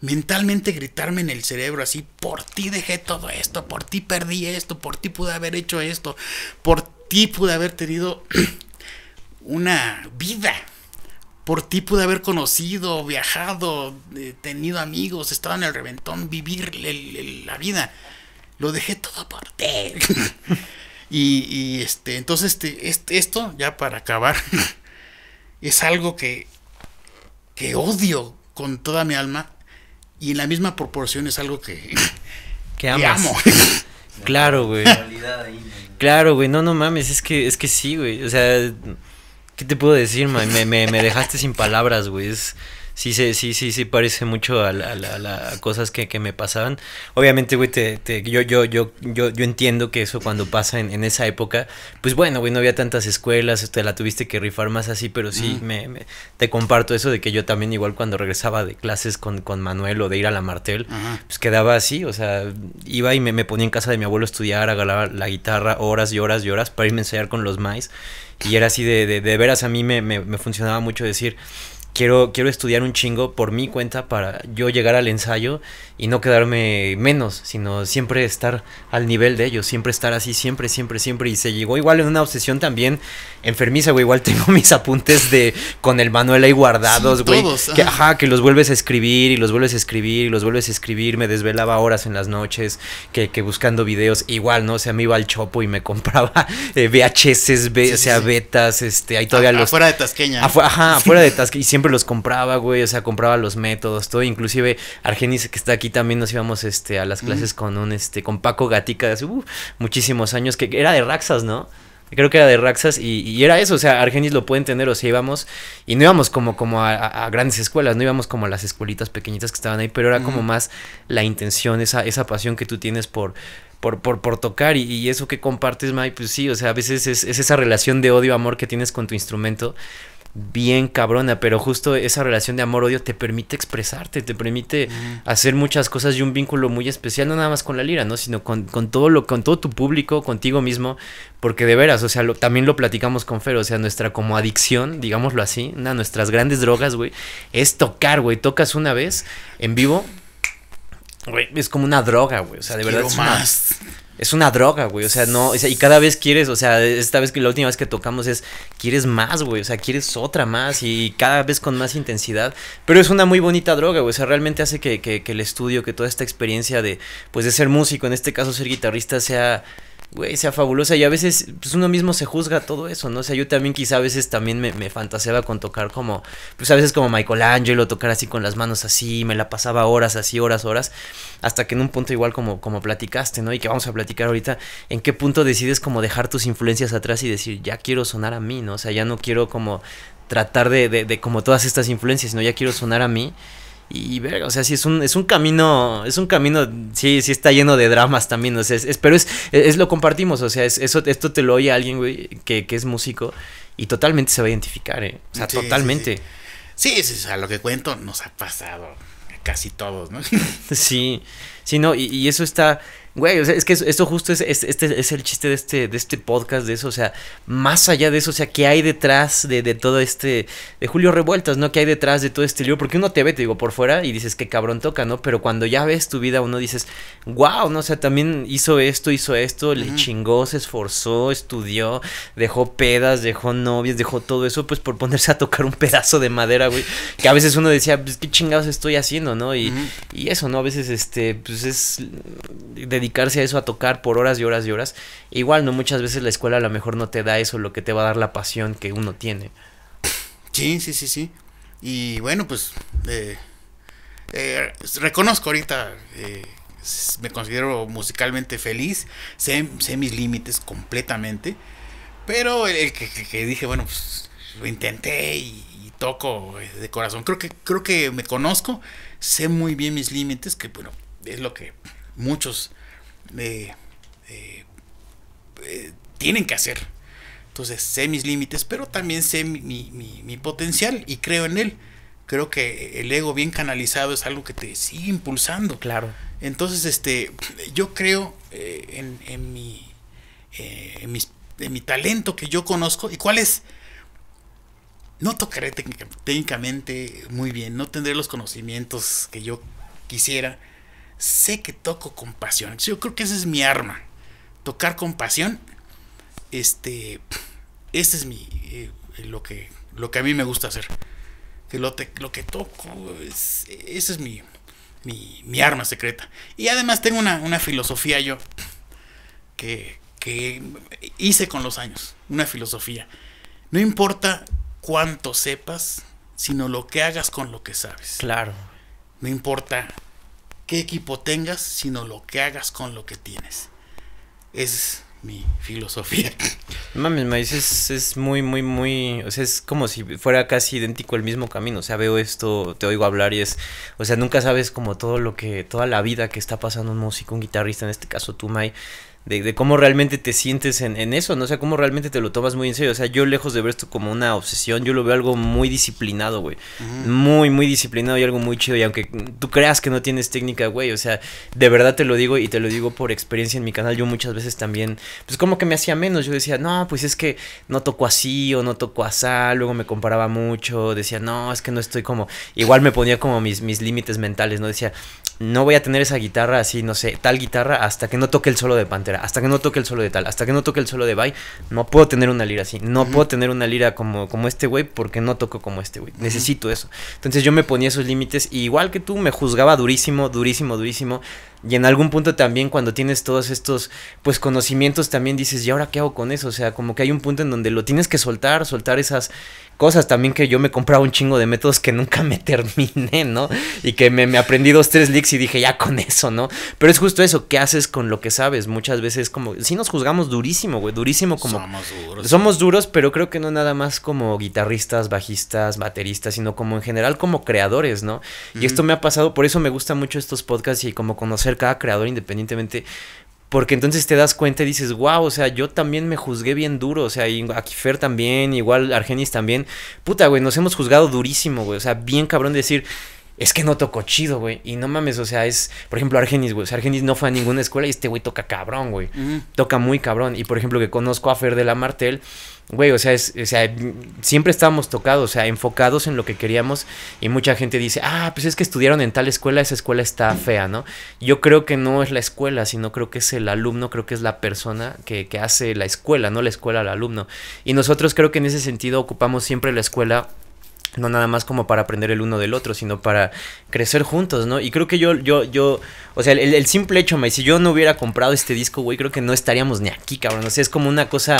Speaker 2: mentalmente gritarme en el cerebro así, por ti dejé todo esto, por ti perdí esto, por ti pude haber hecho esto, por ti pude haber tenido una vida por ti pude haber conocido, viajado, eh, tenido amigos, estaba en el reventón, vivir la vida. Lo dejé todo por ti. y, este, entonces este, este, esto, ya para acabar, es algo que, que odio con toda mi alma y en la misma proporción es algo que,
Speaker 1: que amo. claro, güey. Claro, güey. No, no mames, es que, es que sí, güey. O sea ¿Qué te puedo decir, man? Me, me, me dejaste sin palabras, güey. Es, sí, sí, sí, sí parece mucho a, la, cosas que, que, me pasaban. Obviamente, güey, te, yo, yo, yo, yo, entiendo que eso cuando pasa en, esa época, pues bueno, güey, no había tantas escuelas, te la tuviste que rifar más así, pero sí, mm. me, te comparto eso de que yo también igual cuando regresaba de clases con, con Manuel o de ir a la Martel, pues quedaba así, o sea, iba y me, ponía en casa de mi abuelo a estudiar, a galar la guitarra horas y horas y horas para irme a enseñar con los mais. Y era así de, de, veras, a mí me, me funcionaba mucho decir, quiero, estudiar un chingo por mi cuenta para yo llegar al ensayo y no quedarme menos, sino siempre estar al nivel de ellos, siempre estar así, siempre, siempre, siempre. Y se llegó igual en una obsesión también enfermiza, güey. Igual tengo mis apuntes de con el Manuel ahí guardados, güey. que, ajá, que los vuelves a escribir y los vuelves a escribir y los vuelves a escribir. Me desvelaba horas en las noches que, buscando videos. Igual, ¿no? O sea, me iba al chopo y me compraba eh, VHS, o sea, betas, este, hay todavía los. Afuera de Tasqueña. ajá, afuera de Tasqueña. Y siempre los compraba, güey, o sea, compraba los métodos, todo, inclusive Argenis que está aquí también nos íbamos este a las clases con un este con Paco Gatica de hace uh, muchísimos años que era de Raxas, ¿no? Creo que era de Raxas y, era eso, o sea, Argenis lo pueden tener, o sea, íbamos y no íbamos como, como a, grandes escuelas, no íbamos como a las escuelitas pequeñitas que estaban ahí, pero era como más la intención, esa, esa pasión que tú tienes por, por, por, tocar y, eso que compartes, Mike, pues sí, o sea, a veces es, es esa relación de odio-amor que tienes con tu instrumento bien cabrona, pero justo esa relación de amor-odio te permite expresarte, te permite mm. hacer muchas cosas y un vínculo muy especial, no nada más con la lira, ¿no? Sino con, todo lo, con todo tu público, contigo mismo, porque de veras, o sea, también lo platicamos con Fer, o sea, nuestra como adicción, digámoslo así, una de nuestras grandes drogas, güey, es tocar, güey, tocas una vez en vivo, güey, es como una droga, güey, o sea, de verdad es es una droga, güey. O sea, no, y cada vez quieres, o sea, esta vez que la última vez que tocamos es, quieres más, güey. O sea, quieres otra más y cada vez con más intensidad. Pero es una muy bonita droga, güey. O sea, realmente hace que, que, que el estudio, que toda esta experiencia de, pues, de ser músico, en este caso ser guitarrista, sea güey, sea fabulosa. Y a veces, pues uno mismo se juzga todo eso, ¿no? O sea, yo también quizá a veces también me, me fantaseaba con tocar como, pues a veces como Michelangelo, tocar así con las manos así, me la pasaba horas, así, horas, horas, hasta que en un punto igual como, como platicaste, ¿no? Y que vamos a platicar ahorita, ¿en qué punto decides como dejar tus influencias atrás y decir, ya quiero sonar a mí, ¿no? O sea, ya no quiero como tratar de, de, de como todas estas influencias, sino ya quiero sonar a mí. Y ver o sea, sí es un, es un camino, es un camino, sí, sí está lleno de dramas también, o sea, pero es, es, lo compartimos, o sea, eso, esto te lo oye alguien, güey, que, es músico y totalmente se va a identificar, ¿eh? O sea, totalmente. Sí, a lo que cuento nos ha pasado casi todos, ¿no? sí, sí, no, y, y eso está, Güey, o sea, es que esto justo es, este, es el chiste de este, de este podcast, de eso, o sea, más allá de eso, o sea, ¿qué hay detrás de, de todo este, de Julio Revueltas, ¿no? ¿Qué hay detrás de todo este libro? Porque uno te ve, te digo, por fuera y dices, qué cabrón toca, ¿no? Pero cuando ya ves tu vida, uno dices, wow, ¿no? O sea, también hizo esto, hizo esto, le chingó, se esforzó, estudió, dejó pedas, dejó novias, dejó todo eso, pues por ponerse a tocar un pedazo de madera, güey, que a veces uno decía, pues qué chingados estoy haciendo, ¿no? Y, y eso, ¿no? A veces, este, pues es dedicar dedicarse a eso, a tocar por horas y horas y horas. igual, ¿no? Muchas veces la escuela a lo mejor no te da eso, lo que te va a dar la pasión que uno tiene.
Speaker 2: Sí, sí, sí, sí. Y bueno, pues eh, eh, reconozco ahorita, eh, me considero musicalmente feliz, sé, mis límites completamente, pero el, que, dije, bueno, pues lo intenté y, y, toco de corazón. Creo que, creo que me conozco, sé muy bien mis límites, que bueno, es lo que muchos eh, eh, tienen que hacer. Entonces sé mis límites, pero también sé mi, potencial y creo en él. Creo que el ego bien canalizado es algo que te sigue impulsando. Claro. Entonces, este, yo creo eh, en, en, mi, en, mis, en mi talento que yo conozco. ¿Y cuál es? No tocaré técnicamente muy bien, no tendré los conocimientos que yo quisiera, sé que toco con pasión. Yo creo que esa es mi arma. Tocar con pasión. Este, este es mi, eh, lo, que, lo que a mí me gusta hacer. lo, que toco, es, esa es mi, mi, arma secreta. Y además tengo una, filosofía yo que, que hice con los años. Una filosofía. No importa cuánto sepas, sino lo que hagas con lo que sabes. Claro. No importa qué equipo tengas, sino lo que hagas con lo que tienes. Es mi filosofía.
Speaker 1: Mames, maíz es, muy, muy, muy. O sea, es como si fuera casi idéntico el mismo camino. O sea, veo esto, te oigo hablar y es. O sea, nunca sabes como todo lo que. Toda la vida que está pasando un músico, un guitarrista, en este caso tú, May de, cómo realmente te sientes en, eso, ¿no? O sea, cómo realmente te lo tomas muy en serio. O sea, yo lejos de ver esto como una obsesión, yo lo veo algo muy disciplinado, güey. Muy, muy disciplinado y algo muy chido. Y aunque tú creas que no tienes técnica, güey, o sea, de verdad te lo digo y te lo digo por experiencia en mi canal. Yo muchas veces también, pues como que me hacía menos. Yo decía, no, pues es que no toco así o no toco así Luego me comparaba mucho. Decía, no, es que no estoy como. Igual me ponía como mis, mis límites mentales, ¿no? Decía, no voy a tener esa guitarra así, no sé, tal guitarra hasta que no toque el solo de Pantera, hasta que no toque el solo de tal, hasta que no toque el solo de Bay, no puedo tener una lira así, no puedo tener una lira como, como este güey porque no toco como este güey, necesito eso. Entonces yo me ponía esos límites igual que tú me juzgaba durísimo, durísimo, durísimo. Y en algún punto también cuando tienes todos estos pues conocimientos también dices, ¿y ahora qué hago con eso? O sea, como que hay un punto en donde lo tienes que soltar, soltar esas cosas también que yo me compraba un chingo de métodos que nunca me terminé, ¿no? Y que me, aprendí dos, tres leaks y dije, ya con eso, ¿no? Pero es justo eso, ¿qué haces con lo que sabes? Muchas veces como, sí nos juzgamos durísimo, güey, durísimo como... Somos duros. Somos duros, pero creo que no nada más como guitarristas, bajistas, bateristas, sino como en general como creadores, ¿no? Y esto me ha pasado, por eso me gusta mucho estos podcasts y como conocer cada creador independientemente, porque entonces te das cuenta y dices, wow, o sea, yo también me juzgué bien duro, o sea, y Fer también, igual Argenis también. Puta, güey, nos hemos juzgado durísimo, güey, o sea, bien cabrón decir, es que no tocó chido, güey, y no mames, o sea, es, por ejemplo, Argenis, güey, o sea, Argenis no fue a ninguna escuela y este güey toca cabrón, güey, toca muy cabrón. Y por ejemplo, que conozco a Fer de la Martel, Güey, o sea, o sea, siempre estábamos tocados, o sea, enfocados en lo que queríamos y mucha gente dice, ah, pues es que estudiaron en tal escuela, esa escuela está fea, ¿no? Yo creo que no es la escuela, sino creo que es el alumno, creo que es la persona que, que hace la escuela, no la escuela al alumno. Y nosotros creo que en ese sentido ocupamos siempre la escuela no nada más como para aprender el uno del otro, sino para crecer juntos, ¿no? Y creo que yo, yo, yo, o sea, el, simple hecho, me si yo no hubiera comprado este disco, güey, creo que no estaríamos ni aquí, cabrón, o sea, es como una cosa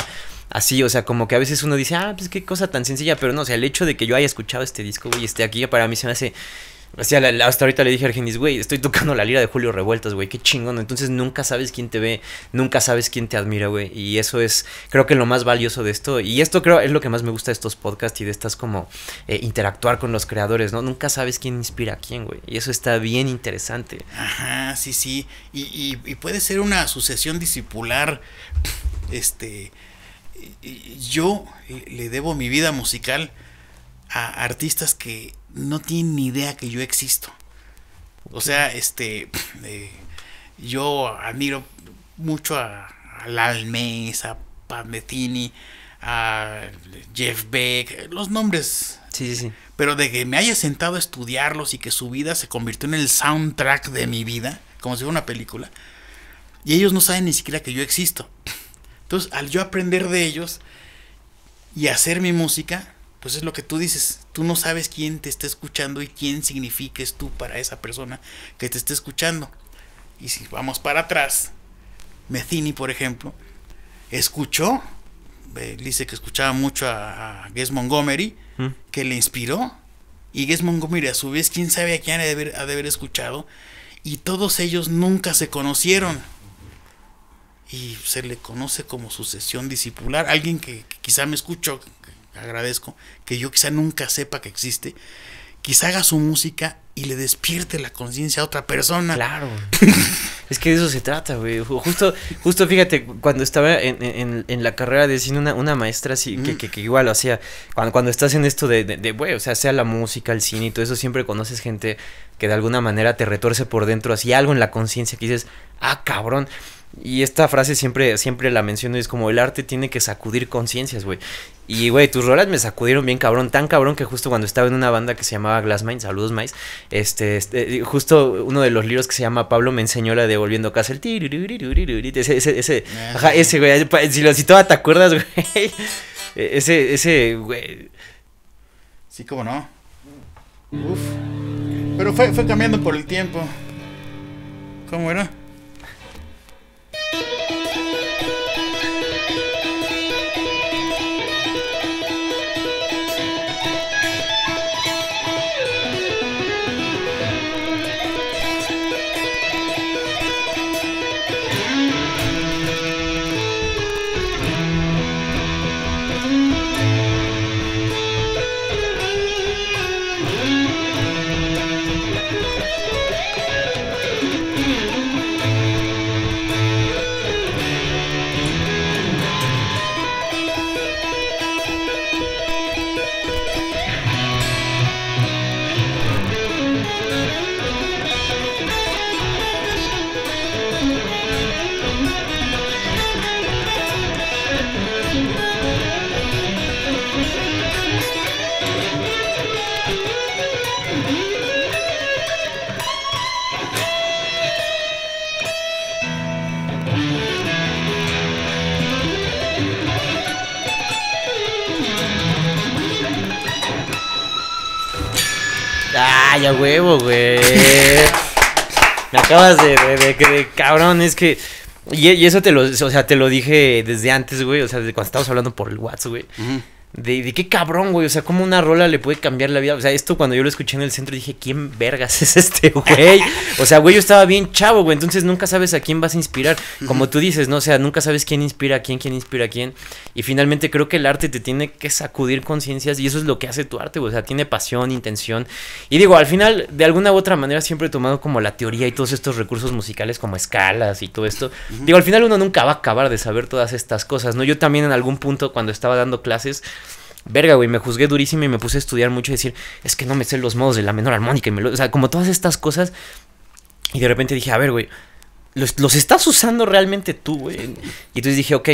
Speaker 1: así, o sea, como que a veces uno dice, ah, pues qué cosa tan sencilla, pero no, o sea, el hecho de que yo haya escuchado este disco, güey, esté aquí, para mí se me hace... O sea, hasta ahorita le dije a Argenis, güey, estoy tocando la lira de Julio Revueltas, güey, qué chingón. Entonces nunca sabes quién te ve, nunca sabes quién te admira, güey. Y eso es, creo que lo más valioso de esto. Y esto creo es lo que más me gusta de estos podcasts y de estas como eh, interactuar con los creadores, ¿no? Nunca sabes quién inspira a quién, güey. Y eso está bien interesante.
Speaker 2: Ajá, sí, sí. Y, y, y puede ser una sucesión discipular, este, yo le debo mi vida musical a artistas que no tienen ni idea que yo existo. O sea, este, eh, yo admiro mucho a, a a Pametini, a Jeff Beck, los nombres. Sí, sí, sí. Pero de que me haya sentado a estudiarlos y que su vida se convirtió en el soundtrack de mi vida, como si fuera una película, y ellos no saben ni siquiera que yo existo. Entonces, al yo aprender de ellos y hacer mi música, pues es lo que tú dices. Tú no sabes quién te está escuchando y quién signifiques tú para esa persona que te está escuchando. Y si vamos para atrás, Methini, por ejemplo, escuchó, eh, dice que escuchaba mucho a, Guess Montgomery, mm. que le inspiró. Y Guess Montgomery, a su vez, quién sabe a quién ha de haber escuchado. Y todos ellos nunca se conocieron y se le conoce como sucesión discipular. Alguien que, quizá me escucho agradezco, que yo quizá nunca sepa que existe, quizá haga su música y le despierte la conciencia a otra persona. Claro.
Speaker 1: es que de eso se trata, güey. Justo, justo fíjate, cuando estaba en, la carrera de cine, una, maestra así, mm. que, igual, lo hacía cuando, cuando estás en esto de, de, güey, o sea, sea la música, el cine y todo eso, siempre conoces gente que de alguna manera te retuerce por dentro, así algo en la conciencia que dices, ah, cabrón. Y esta frase siempre, siempre la menciono y es como el arte tiene que sacudir conciencias, güey. Y, güey, tus rolas me sacudieron bien cabrón, tan cabrón que justo cuando estaba en una banda que se llamaba Glassmind, saludos, Mais, este, este justo uno de los libros que se llama Pablo me enseñó la de Volviendo casa, el ese, ese, ese, ajá, ese, güey, si lo citaba, ¿te acuerdas, güey? E, ese, ese, güey. Sí, cómo no.
Speaker 2: Uf. Pero fue, fue cambiando por el tiempo. ¿Cómo era?
Speaker 1: huevo, güey. Me acabas de, de, cabrón, es que. Y, eso te lo, o sea, te lo dije desde antes, güey. O sea, desde cuando estábamos hablando por el WhatsApp, güey. De, qué cabrón, güey. O sea, cómo una rola le puede cambiar la vida. O sea, esto cuando yo lo escuché en el centro dije, ¿quién vergas es este güey? O sea, güey, yo estaba bien chavo, güey. Entonces nunca sabes a quién vas a inspirar. Como tú dices, ¿no? O sea, nunca sabes quién inspira a quién, quién inspira a quién. Y finalmente creo que el arte te tiene que sacudir conciencias y eso es lo que hace tu arte, güey. O sea, tiene pasión, intención. Y digo, al final, de alguna u otra manera, siempre he tomado como la teoría y todos estos recursos musicales como escalas y todo esto. Digo, al final uno nunca va a acabar de saber todas estas cosas, ¿no? Yo también en algún punto cuando estaba dando clases, Verga, güey, me juzgué durísimo y me puse a estudiar mucho y decir, es que no me sé los modos de la menor armónica. Y me lo... O sea, como todas estas cosas. Y de repente dije, a ver, güey, los, los, estás usando realmente tú, güey. Y entonces dije, ok,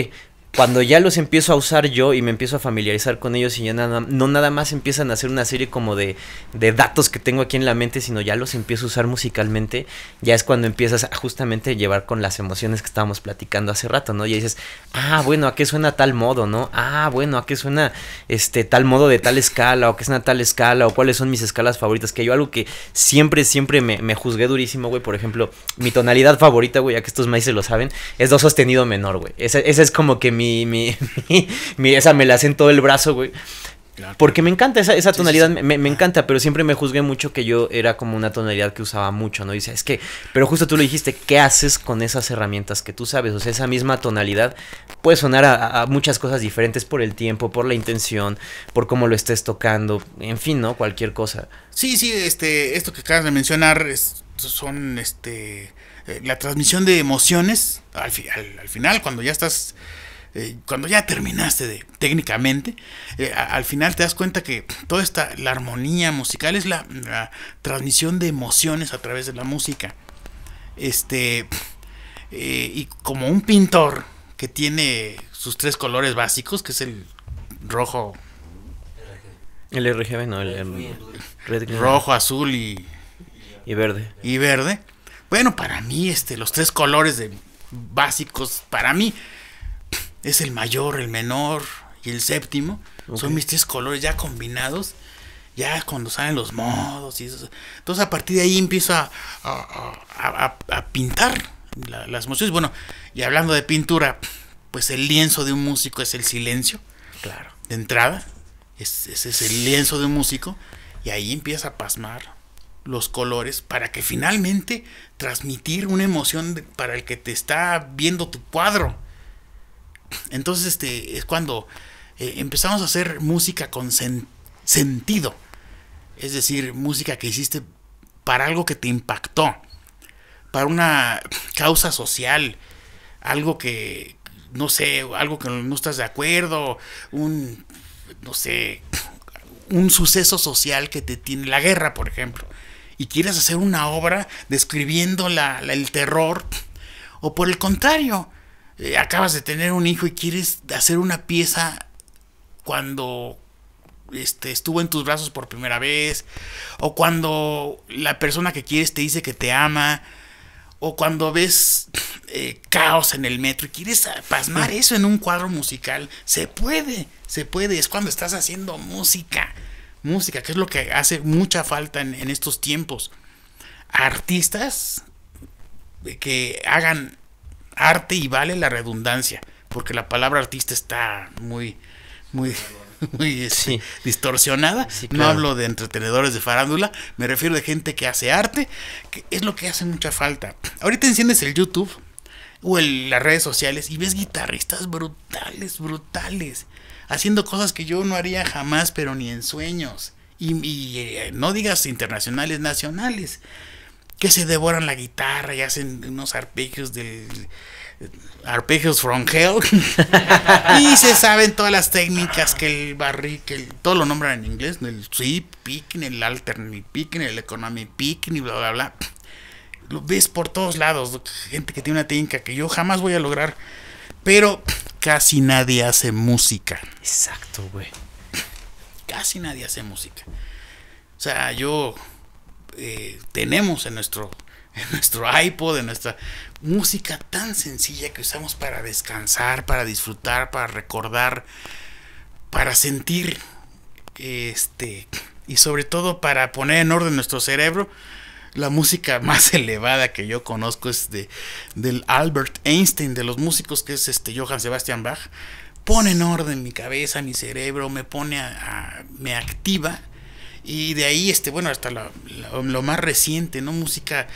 Speaker 1: cuando ya los empiezo a usar yo y me empiezo a familiarizar con ellos y ya nada, no nada más empiezan a hacer una serie como de, datos que tengo aquí en la mente, sino ya los empiezo a usar musicalmente, ya es cuando empiezas a justamente llevar con las emociones que estábamos platicando hace rato, ¿no? Y dices, ah, bueno, ¿a qué suena tal modo, no? Ah, bueno, ¿a qué suena este tal modo de tal escala o qué suena tal escala o cuáles son mis escalas favoritas? Que yo algo que siempre, siempre me, juzgué durísimo, güey, por ejemplo, mi tonalidad favorita, güey, ya que estos maíces lo saben, es do sostenido menor, güey. Ese esa es como que mi mi, mi, esa me la hacen todo el brazo, güey. Porque me encanta esa, tonalidad, Me, encanta, pero siempre me juzgué mucho que yo era como una tonalidad que usaba mucho, ¿no? Dice, es que, pero justo tú lo dijiste, ¿qué haces con esas herramientas que tú sabes? O sea, esa misma tonalidad puede sonar a, muchas cosas diferentes por el tiempo, por la intención, por cómo lo estés tocando, en fin, ¿no? Cualquier cosa.
Speaker 2: Sí, sí, este, esto que acabas de mencionar son, este, eh, la transmisión de emociones al, al final, cuando ya estás eh, cuando ya terminaste de, técnicamente, eh, al final te das cuenta que toda esta, la armonía musical es la, transmisión de emociones a través de la música. Este, eh, y como un pintor que tiene sus tres colores básicos, que es el rojo.
Speaker 1: El RGB, no, el, el red rojo, azul
Speaker 2: y, y verde. Y verde. Bueno, para mí, este, los tres colores básicos, para mí, es el mayor, el menor y el séptimo. Son mis tres colores ya combinados. Ya cuando salen los modos y Entonces a partir de ahí empiezo a, a, pintar las emociones. Bueno, y hablando de pintura, pues el lienzo de un músico es el silencio. Claro. De entrada. Ese es, el lienzo de un músico. Y ahí empieza a pasmar los colores para que finalmente transmitir una emoción para el que te está viendo tu cuadro. Entonces, este, es cuando eh, empezamos a hacer música con sentido. Es decir, música que hiciste para algo que te impactó, para una causa social, algo que, no sé, algo que no estás de acuerdo, un, no sé, un suceso social que te tiene la guerra, por ejemplo, y quieres hacer una obra describiendo el terror, o por el contrario, eh, acabas de tener un hijo y quieres hacer una pieza cuando este, estuvo en tus brazos por primera vez, o cuando la persona que quieres te dice que te ama, o cuando ves eh, caos en el metro y quieres pasmar eso en un cuadro musical, se puede, se puede, es cuando estás haciendo música, música, que es lo que hace mucha falta en, en estos tiempos. Artistas eh, que hagan arte y vale la redundancia, porque la palabra artista está muy, muy, muy este, distorsionada. No hablo de entretenedores de farándula, me refiero de gente que hace arte, que es lo que hace mucha falta. Ahorita enciendes el YouTube o las redes sociales y ves guitarristas brutales, brutales, haciendo cosas que yo no haría jamás, pero ni en sueños. Y, eh, no digas internacionales, nacionales que se devoran la guitarra y hacen unos arpegios de arpegios from hell y se saben todas las técnicas que el barri que todo lo nombran en inglés el sweep picking el alternate picking el economy picking y bla bla bla lo ves por todos lados gente que tiene una técnica que yo jamás voy a lograr pero casi nadie hace música exacto güey casi nadie hace música o sea yo eh, tenemos en nuestro, en nuestro iPod, en nuestra música tan sencilla que usamos para descansar, para disfrutar, para recordar, para sentir, este, y sobre todo para poner en orden nuestro cerebro. La música más elevada que yo conozco es de, del Albert Einstein, de los músicos, que es este Johann Sebastian Bach. Pone en orden mi cabeza, mi cerebro, me pone me activa y de ahí, este, bueno, hasta lo más reciente, ¿no? Música,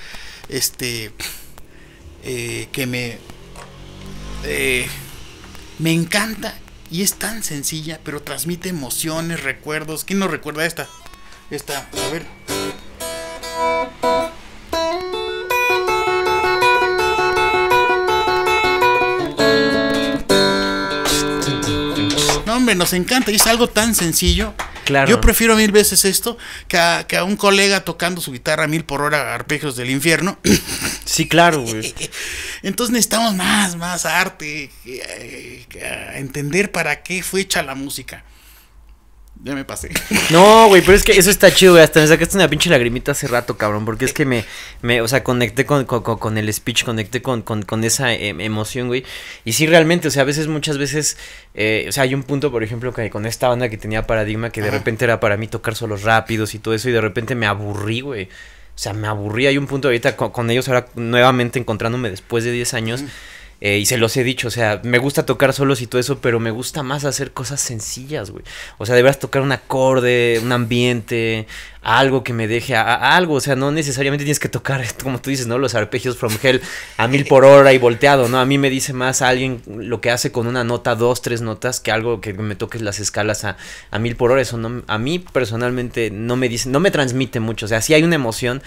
Speaker 2: este, eh, que me, eh, me encanta y es tan sencilla, pero transmite emociones, recuerdos. ¿Quién nos recuerda esta? Esta, a ver. nos encanta y es algo tan sencillo. Claro. Yo prefiero mil veces esto que a, un colega tocando su guitarra mil por hora arpegios del infierno. Sí, claro, Entonces necesitamos más, más arte, eh, eh, entender para qué fue hecha la música. Ya me pasé.
Speaker 1: No, güey, pero es que eso está chido, güey. Hasta me sacaste una pinche lagrimita hace rato, cabrón. Porque es que me, me o sea, conecté con, con, el speech, conecté con, con, con esa eh, emoción, güey. Y sí, realmente, o sea, a veces, muchas veces, eh, o sea, hay un punto, por ejemplo, que con esta banda que tenía paradigma, que de repente era para mí tocar solos rápidos y todo eso, y de repente me aburrí, güey. O sea, me aburrí. Hay un punto ahorita con, ellos, ahora nuevamente encontrándome después de 10 años. Eh, y se los he dicho, o sea, me gusta tocar solos y todo eso, pero me gusta más hacer cosas sencillas, güey. O sea, deberás tocar un acorde, un ambiente, algo que me deje a, algo. O sea, no necesariamente tienes que tocar, como tú dices, ¿no? Los arpegios from hell a mil por hora y volteado, ¿no? A mí me dice más alguien lo que hace con una nota, dos, tres notas, que algo que me toques las escalas a, a mil por hora. Eso no, a mí personalmente no me dice, no me transmite mucho. O sea, sí hay una emoción,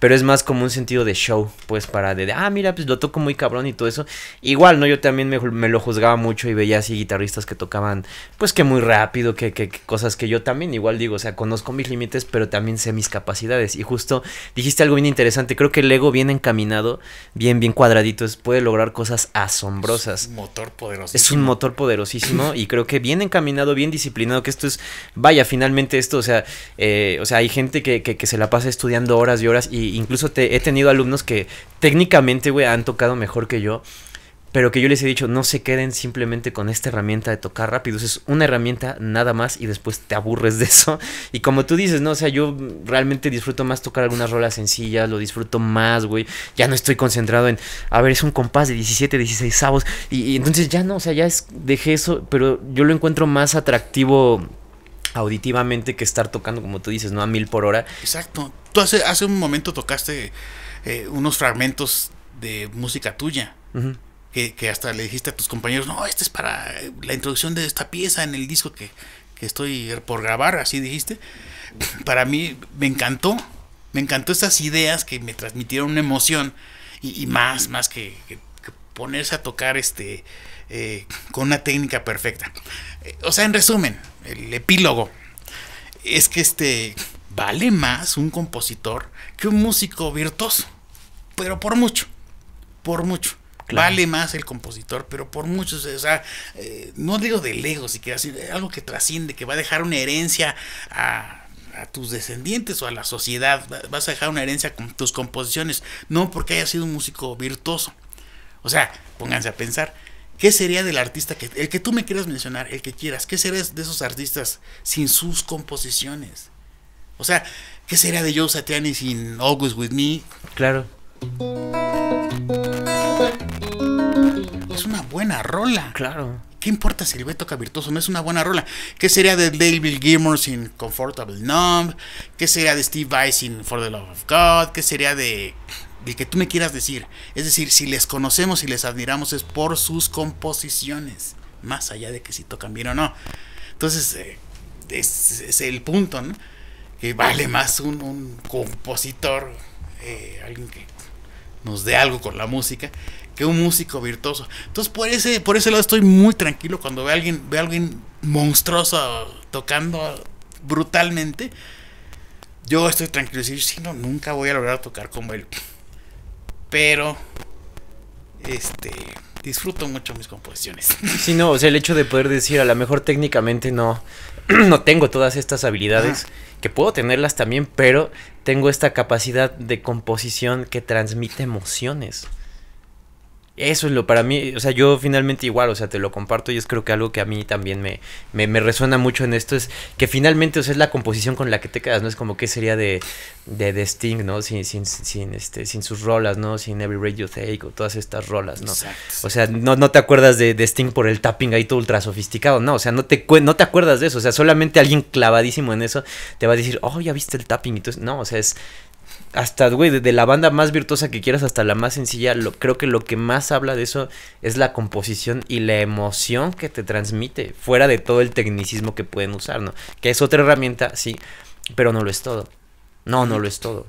Speaker 1: pero es más como un sentido de show, pues para de, ah, mira, pues lo toco muy cabrón y todo eso. Igual, ¿no? Yo también me, lo juzgaba mucho y veía así guitarristas que tocaban, pues que muy rápido, que, que, cosas que yo también igual digo, o sea, conozco mis límites, pero también sé mis capacidades. Y justo dijiste algo bien interesante, creo que el ego bien encaminado, bien, bien cuadradito, es, puede lograr cosas asombrosas. Es un motor poderoso Es un motor poderosísimo y creo que bien encaminado, bien disciplinado, que esto es, vaya, finalmente esto, o sea, eh, o sea, hay gente que, que, que se la pasa estudiando horas y horas y incluso te, he tenido alumnos que técnicamente, güey, han tocado mejor que yo, pero que yo les he dicho, no se queden simplemente con esta herramienta de tocar rápido, es una herramienta nada más y después te aburres de eso. Y como tú dices, no, o sea, yo realmente disfruto más tocar algunas rolas sencillas, lo disfruto más, güey, ya no estoy concentrado en, a ver, es un compás de 17, 16 sabos, y, y entonces ya no, o sea, ya es, dejé eso, pero yo lo encuentro más atractivo auditivamente que estar tocando, como tú dices, ¿no? A mil por hora. Exacto. Tú hace,
Speaker 2: hace un momento tocaste eh, unos fragmentos de música tuya. que, hasta le dijiste a tus compañeros, no, este es para eh, la introducción de esta pieza en el disco que, estoy por grabar, así dijiste. Para mí me encantó, me encantó estas ideas que me transmitieron una emoción y, más, más que, ponerse a tocar este eh, con una técnica perfecta. Eh, o sea, en resumen, el epílogo es que este vale más un compositor que un músico virtuoso, pero por mucho, por mucho. Vale más el compositor, pero por mucho o sea, eh, no digo de lejos si quieres decir, algo que trasciende, que va a dejar una herencia a, a tus descendientes o a la sociedad, vas a dejar una herencia con tus composiciones, no porque haya sido un músico virtuoso. O sea, pónganse a pensar, ¿Qué sería del artista que, el que tú me quieras mencionar, el que quieras? ¿Qué sería de esos artistas sin sus composiciones? O sea, ¿qué sería de Joe Satriani sin Always With Me? Claro. Es una buena rola. Claro. ¿Qué importa si el toca virtuoso? No es una buena rola. ¿Qué sería de David Gilmour sin Comfortable Numb? ¿Qué sería de Steve Vai sin For the Love of God? ¿Qué sería de el que tú me quieras decir. Es decir, si les conocemos y les admiramos es por sus composiciones, más allá de que si tocan bien o no. Entonces, eh, es, el punto, ¿no? Que vale más un, compositor, eh, alguien que nos dé algo con la música, que un músico virtuoso. Entonces, por ese, por ese lado estoy muy tranquilo cuando veo a alguien, veo alguien monstruoso tocando brutalmente. Yo estoy tranquilo, decir, si no, nunca voy a lograr tocar como él pero este disfruto mucho mis composiciones.
Speaker 1: Sí, no, o sea, el hecho de poder decir, a lo mejor técnicamente no, no tengo todas estas habilidades, que puedo tenerlas también, pero tengo esta capacidad de composición que transmite emociones eso es lo para mí, o sea, yo finalmente igual, o sea, te lo comparto y es creo que algo que a mí también me, me, resuena mucho en esto es que finalmente, o sea, es la composición con la que te quedas, ¿no? Es como que sería de, de, Sting, ¿no? Sin, sin, sin, este, sin sus rolas, ¿no? Sin Every Radio Take o todas estas rolas, ¿no? O sea, no, no te acuerdas de, de, Sting por el tapping ahí todo ultra sofisticado, no, o sea, no te, no te acuerdas de eso, o sea, solamente alguien clavadísimo en eso te va a decir, oh, ya viste el tapping, entonces, no, o sea, es hasta, güey, desde la banda más virtuosa que quieras hasta la más sencilla, lo, creo que lo que más habla de eso es la composición y la emoción que te transmite, fuera de todo el tecnicismo que pueden usar, ¿no? Que es otra herramienta, sí, pero no lo es todo. No, no lo es todo.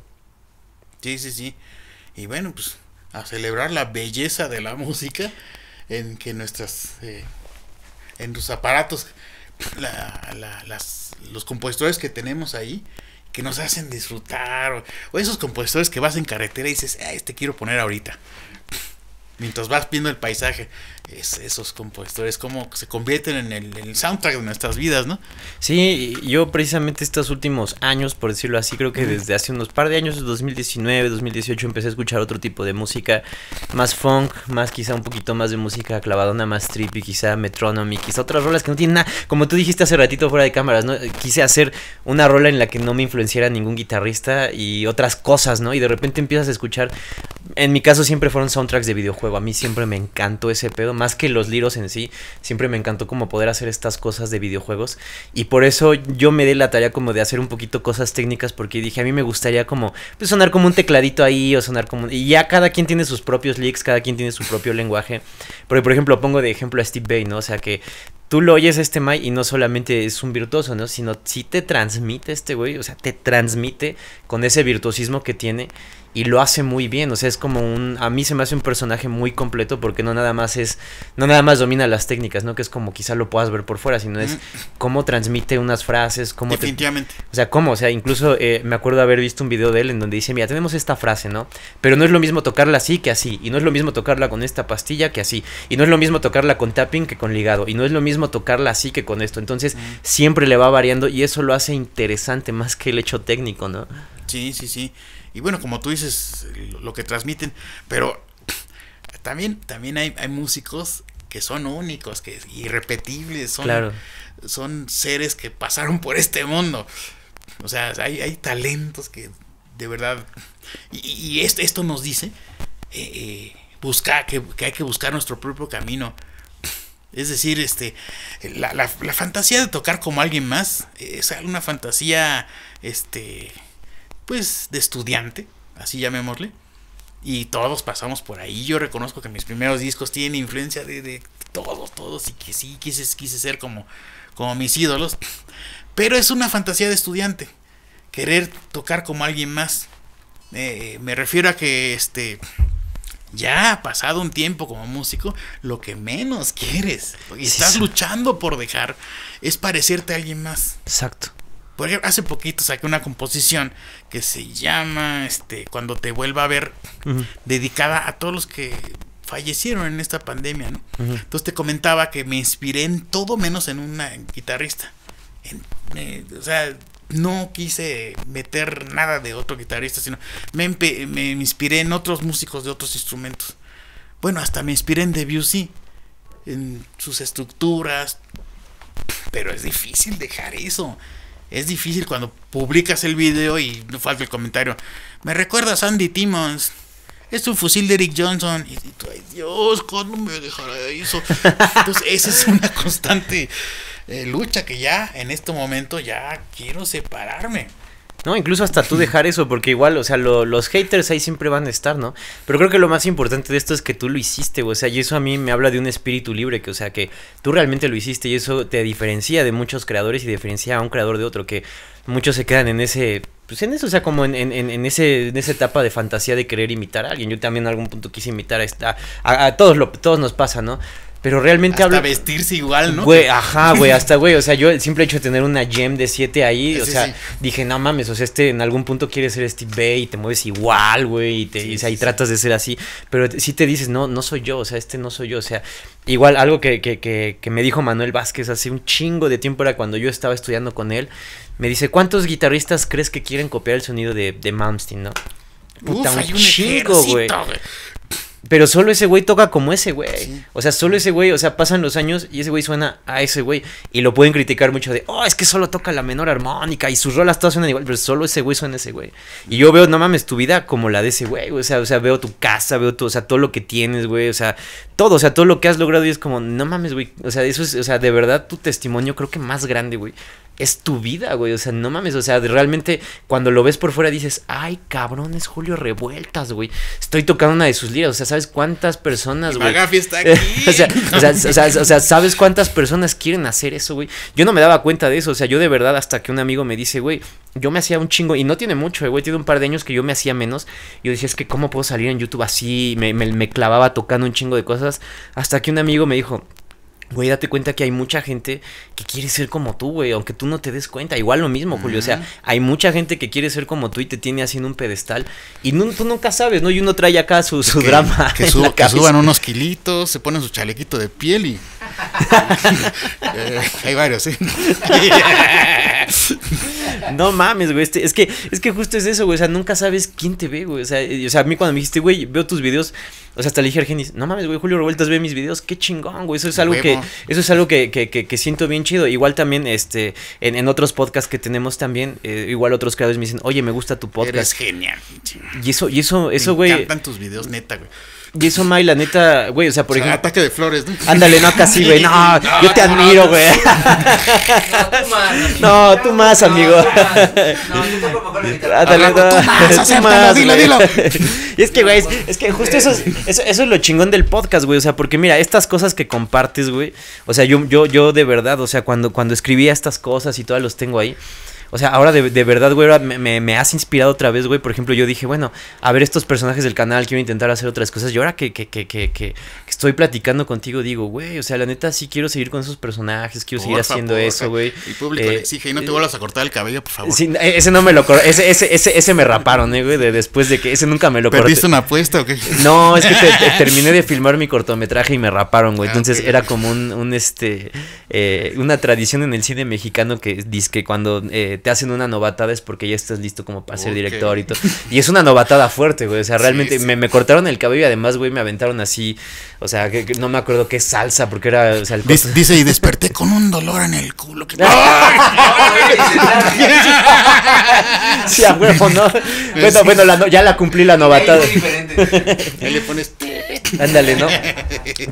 Speaker 2: Sí, sí, sí. Y bueno, pues a celebrar la belleza de la música en que nuestras, eh, en los aparatos, la, la, los compositores que tenemos ahí, que nos hacen disfrutar, o, esos compositores que vas en carretera y dices, este quiero poner ahorita, mientras vas viendo
Speaker 1: el paisaje esos compositores, como se convierten en el, soundtrack de nuestras vidas, ¿no? Sí, yo precisamente estos últimos años, por decirlo así, creo que desde hace unos par de años, 2019, 2018, empecé a escuchar otro tipo de música, más funk, más quizá un poquito más de música clavadona, más trippy, quizá metronomy, quizá otras rolas que no tienen nada, como tú dijiste hace ratito fuera de cámaras, ¿no? Quise hacer una rola en la que no me influenciara ningún guitarrista y otras cosas, ¿no? Y de repente empiezas a escuchar, en mi caso siempre fueron soundtracks de videojuego, a mí siempre me encantó ese pedo, más que los liros en sí, siempre me encantó como poder hacer estas cosas de videojuegos y por eso yo me di la tarea como de hacer un poquito cosas técnicas porque dije, a mí me gustaría como pues, sonar como un tecladito ahí o sonar como... Y ya cada quien tiene sus propios leaks, cada quien tiene su propio lenguaje. Porque por ejemplo pongo de ejemplo a Steve Bay, ¿no? O sea que tú lo oyes este Mai y no solamente es un virtuoso, ¿no? Sino si sí te transmite este güey, o sea, te transmite con ese virtuosismo que tiene y lo hace muy bien. O sea, es como un. A mí se me hace un personaje muy completo porque no nada más es. No nada más domina las técnicas, ¿no? Que es como quizá lo puedas ver por fuera, sino es cómo transmite unas frases, cómo. Definitivamente. o sea, cómo. O sea, incluso eh, me acuerdo haber visto un video de él en donde dice: Mira, tenemos esta frase, ¿no? Pero no es lo mismo tocarla así que así. Y no es lo mismo tocarla con esta pastilla que así. Y no es lo mismo tocarla con tapping que con ligado. Y no es lo mismo tocarla así que con esto. Entonces, siempre le va variando y eso lo hace interesante más que el hecho técnico, ¿no?
Speaker 2: Sí, sí, sí y bueno, como tú dices, lo que transmiten, pero también, también hay, músicos que son únicos, que irrepetibles, son, son seres que pasaron por este mundo. O sea, hay, talentos que de verdad... Y, esto, nos dice eh, eh, buscar, que, hay que buscar nuestro propio camino. Es decir, este, la, fantasía de tocar como alguien más es eh, una fantasía, este, pues, de estudiante, así llamémosle. Y todos pasamos por ahí. Yo reconozco que mis primeros discos tienen influencia de, todos, todos, y que sí, quise, quise ser como, como mis ídolos. Pero es una fantasía de estudiante, querer tocar como alguien más. Eh, me refiero a que este ya ha pasado un tiempo como músico, lo que menos quieres y estás luchando por dejar es parecerte a alguien más. Exacto hace poquito saqué una composición que se llama este, Cuando te vuelva a ver, dedicada a todos los que fallecieron en esta pandemia, Entonces te comentaba que me inspiré en todo menos en una guitarrista. Eh, o sea, no quise meter nada de otro guitarrista, sino me, me, inspiré en otros músicos de otros instrumentos. Bueno, hasta me inspiré en Debussy, en sus estructuras, pero es difícil dejar eso es difícil cuando publicas el video y no falta el comentario. Me recuerda a Sandy Timmons. Es un fusil de Eric Johnson. Y, ay Dios, ¿cuándo me dejará eso? Entonces, pues, esa es una constante eh, lucha que ya en este momento ya quiero separarme.
Speaker 1: ¿no? Incluso hasta tú dejar eso, porque igual, o sea, los haters ahí siempre van a estar, ¿no? Pero creo que lo más importante de esto es que tú lo hiciste, o sea, y eso a mí me habla de un espíritu libre, que, o sea, que tú realmente lo hiciste y eso te diferencia de muchos creadores y diferencia a un creador de otro, que muchos se quedan en ese, pues en eso, o sea, como en, ese, en esa etapa de fantasía de querer imitar a alguien. Yo también en algún punto quise imitar a esta, a, todos, lo, todos nos pasa, ¿no? Pero realmente hasta vestirse igual, ¿no? Güey, ajá, güey, hasta güey. O sea, yo el simple hecho de tener una gem de 7 ahí, o sea, dije, no mames, o sea, este en algún punto quiere ser Steve Bay y te mueves igual, güey, y, tratas de ser así. Pero sí te dices, no, no soy yo, o sea, este no soy yo. O sea, igual algo que, que, que, que me dijo Manuel Vázquez hace un chingo de tiempo era cuando yo estaba estudiando con él. Me dice, ¿cuántos guitarristas crees que quieren copiar el sonido de, de no? Puta, un, chingo, güey. Pero solo ese güey toca como ese güey. O sea, solo ese güey, o sea, pasan los años y ese güey suena a ese güey. Y lo pueden criticar mucho de, oh, es que solo toca la menor armónica y sus rolas todas suenan igual, pero solo ese güey suena a ese güey. Y yo veo, no mames, tu vida como la de ese güey. O sea, o sea, veo tu casa, veo tu, o sea, todo lo que tienes, güey. O sea, todo, o sea, todo lo que has logrado y es como, no mames, güey. O sea, eso es, o sea, de verdad tu testimonio creo que más grande, güey es tu vida, güey. O sea, no mames. O sea, realmente cuando lo ves por fuera dices, ay, cabrón, es Julio Revueltas, güey. Estoy tocando una de sus lías, O sea, ¿sabes cuántas personas, güey? o, sea, ¿sabes cuántas personas quieren hacer eso, güey? Yo no me daba cuenta de eso, o sea, yo de verdad hasta que un amigo me dice, güey, yo me hacía un chingo, y no tiene mucho, eh, güey, tiene un par de años que yo me hacía menos, y yo decía, es que ¿cómo puedo salir en YouTube así? Me, me, me clavaba tocando un chingo de cosas, hasta que un amigo me dijo, Güey, date cuenta que hay mucha gente que quiere ser como tú, güey, aunque tú no te des cuenta. Igual lo mismo, Julio. O sea, hay mucha gente que quiere ser como tú y te tiene haciendo un pedestal. Y no, tú nunca sabes, ¿no? Y uno trae acá su, su drama. Que, que suban unos
Speaker 2: kilitos,
Speaker 1: se ponen su chalequito de piel y hay varios, ¿eh? no mames, güey. Este, es, que, es que justo es eso, güey. O sea, nunca sabes quién te ve, güey. O sea, o sea a mí cuando me dijiste, güey, veo tus videos. O sea, hasta le dije a Argenis, no mames, güey, Julio Revueltas ve mis videos. Qué chingón, güey. Eso es algo, que, eso es algo que, que, que, que, siento bien chido. Igual también, este, en, en otros podcasts que tenemos también, eh, igual otros creadores me dicen, oye, me gusta tu podcast. Es genial. Y eso, y eso, eso, güey. Me encantan tus videos, neta, güey. Y eso, May, la neta, güey, o sea, por o sea, ejemplo. Ataque de flores, ¿no? Ándale, no casi, güey. No, yo te admiro, güey. No, tú más, No, tú más, amigo. No, yo te propongo Ándale, tú más, dilo, dilo. Y es que, güey, es, que justo eso es, eso es lo chingón del podcast, güey. O sea, porque mira, estas cosas que compartes, güey. O sea, yo, yo, yo de verdad, o sea, cuando, cuando escribía estas cosas y todas los tengo ahí. O sea, ahora de, verdad, güey, me, has inspirado otra vez, güey. Por ejemplo, yo dije, bueno, a ver estos personajes del canal, quiero intentar hacer otras cosas. Y ahora que, que, estoy platicando contigo, digo, güey, o sea, la neta sí quiero seguir con esos personajes, quiero seguir haciendo eso, güey. El público le
Speaker 2: eh, no te vuelvas a cortar el cabello, por favor. E-, ese no me lo
Speaker 1: ese, ese, me raparon, eh, güey, de, después de que ese nunca me lo corté. ¿Perdiste una apuesta o qué? No, es que terminé de filmar mi cortometraje y me raparon, güey. Ah, Entonces era como un, este, eh, una tradición en el cine mexicano que dice cuando te hacen una novatada es porque ya estás listo como para ser director y todo. Y es una novatada fuerte, güey. O sea, realmente Me, me, cortaron el cabello y además, güey, me aventaron así. O sea, que, no me acuerdo qué salsa, porque era. O sea,
Speaker 2: dice, y desperté con un dolor en el culo.
Speaker 1: sí, a ¿no? Bueno, bueno, ya la cumplí la novatada. Ahí le pones. Ándale, ¿no?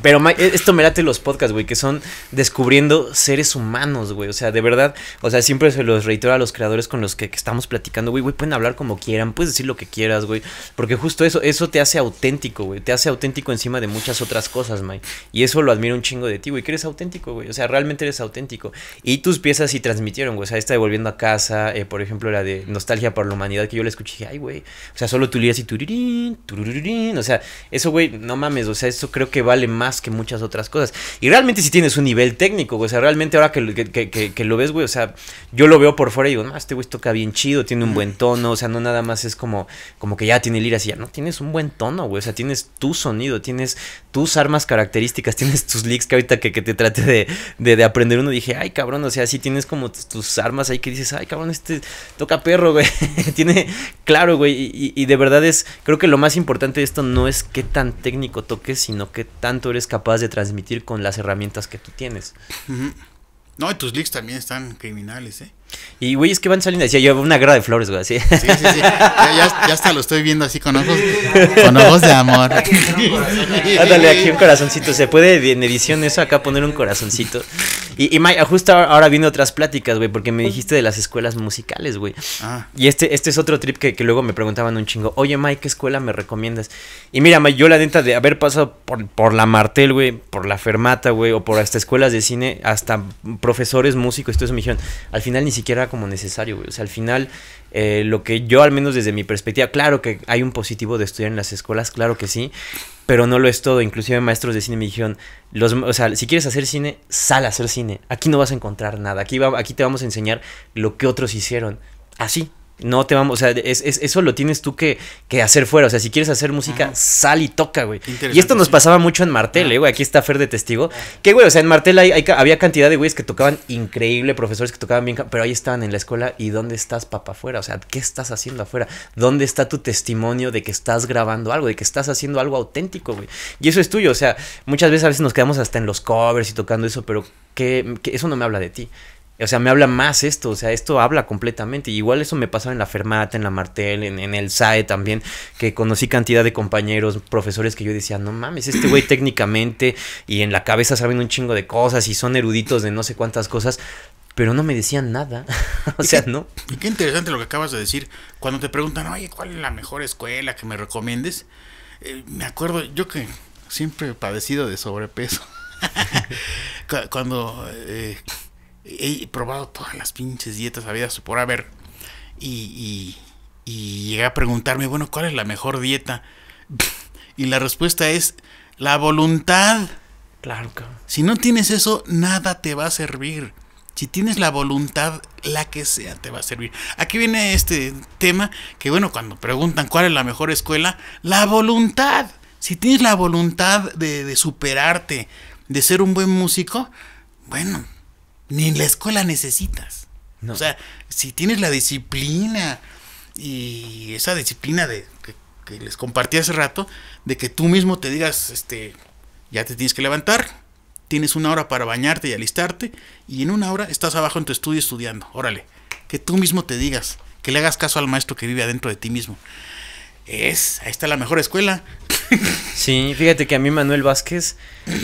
Speaker 1: Pero e, esto me late los podcasts, güey, que son descubriendo seres humanos, güey. O sea, de verdad, o sea, siempre se los reitero los creadores con los que, estamos platicando, güey, güey, pueden hablar como quieran, puedes decir lo que quieras, güey. Porque justo eso, eso te hace auténtico, güey. Te hace auténtico encima de muchas otras cosas, Mike. Y eso lo admiro un chingo de ti, güey, que eres auténtico, güey. O sea, realmente eres auténtico. Y tus piezas sí transmitieron, güey. O sea, esta de Volviendo a Casa, eh, por ejemplo, la de Nostalgia por la Humanidad, que yo la escuché, ay, güey. O sea, solo tú lías y turirín, turirín. O sea, eso, güey, no mames. O sea, eso creo que vale más que muchas otras cosas. Y realmente si sí tienes un nivel técnico, güey. O sea, realmente ahora que, que lo ves, güey, o sea, yo lo veo por fuera digo, no, este güey toca bien chido, tiene un buen tono, o sea, no nada más es como, como que ya tiene liras y ya, no, tienes un buen tono, güey, o sea, tienes tu sonido, tienes tus armas características, tienes tus leaks que ahorita que, que te trate de, de, aprender uno, dije, ay, cabrón, o sea, sí tienes como tus armas ahí que dices, ay, cabrón, este toca perro, güey, tiene, claro, güey, y, de verdad es, creo que lo más importante de esto no es qué tan técnico toques, sino qué tanto eres capaz de transmitir con las herramientas que tú tienes.
Speaker 2: No, y tus leaks también están criminales, ¿eh?
Speaker 1: Y, güey, es que van saliendo, decía yo, una guerra de flores, güey, así. Sí, sí, sí. Ya, hasta lo estoy viendo así con ojos, con ojos de amor. Ándale, aquí un corazoncito. Se puede en edición eso acá poner un corazoncito. Y, y Mike, justo ahora viendo otras pláticas, güey, porque me dijiste de las escuelas musicales, güey. Ah. Y este, este es otro trip que, luego me preguntaban un chingo. Oye, Mike, ¿qué escuela me recomiendas? Y mira, Mike, yo la neta de haber pasado por, por la Martel, güey, por la Fermata, güey, o por hasta escuelas de cine, hasta profesores músicos, todo eso me dijeron, al final ni siquiera siquiera como necesario, O sea, al final, eh, lo que yo, al menos desde mi perspectiva, claro que hay un positivo de estudiar en las escuelas, claro que sí, pero no lo es todo. Inclusive maestros de cine me dijeron, los, o sea, si quieres hacer cine, sal a hacer cine. Aquí no vas a encontrar nada. Aquí, va, aquí te vamos a enseñar lo que otros hicieron. Así, no te vamos, o sea, es, eso lo tienes tú que, que, hacer fuera. O sea, si quieres hacer música, sal y toca, güey. Y esto nos pasaba mucho en Martel, eh, güey. Aquí está Fer de testigo. Que, güey, o sea, en Martel había cantidad de güeyes que tocaban increíble, profesores que tocaban bien, pero ahí estaban en la escuela. ¿Y dónde estás, papá, afuera? O sea, ¿qué estás haciendo afuera? ¿Dónde está tu testimonio de que estás grabando algo, de que estás haciendo algo auténtico, güey? Y eso es tuyo. O sea, muchas veces a veces nos quedamos hasta en los covers y tocando eso, pero que eso no me habla de ti. O sea, me habla más esto, o sea, esto habla completamente. igual eso me pasaba en la Fermata, en la Martel, en, el SAE también, que conocí cantidad de compañeros, profesores que yo decía, no mames, este güey técnicamente y en la cabeza saben un chingo de cosas y son eruditos de no sé cuántas cosas, pero no me decían nada. o sea, no.
Speaker 2: Y qué interesante lo que acabas de decir. Cuando te preguntan, oye, ¿cuál es la mejor escuela que me recomiendes? Eh, me acuerdo, yo que siempre he padecido de sobrepeso. Cuando... Eh, he probado todas las pinches dietas habidas por haber. Y, llegué a preguntarme, bueno, ¿cuál es la mejor dieta? Y la respuesta es la voluntad. Claro, cabrón. Si no tienes eso, nada te va a servir. Si tienes la voluntad, la que sea te va a servir. Aquí viene este tema que, bueno, cuando preguntan cuál es la mejor escuela, la voluntad. Si tienes la voluntad de, de superarte, de ser un buen músico, bueno, ni la escuela necesitas. O sea, si tienes la disciplina y esa disciplina de que, les compartí hace rato, de que tú mismo te digas, este, ya te tienes que levantar, tienes una hora para bañarte y alistarte, y en una hora estás abajo en tu estudio estudiando, órale, que tú mismo te digas, que le hagas caso al maestro que vive adentro de ti mismo.
Speaker 1: Es, ahí está la mejor escuela, Sí, fíjate que a mí Manuel Vázquez,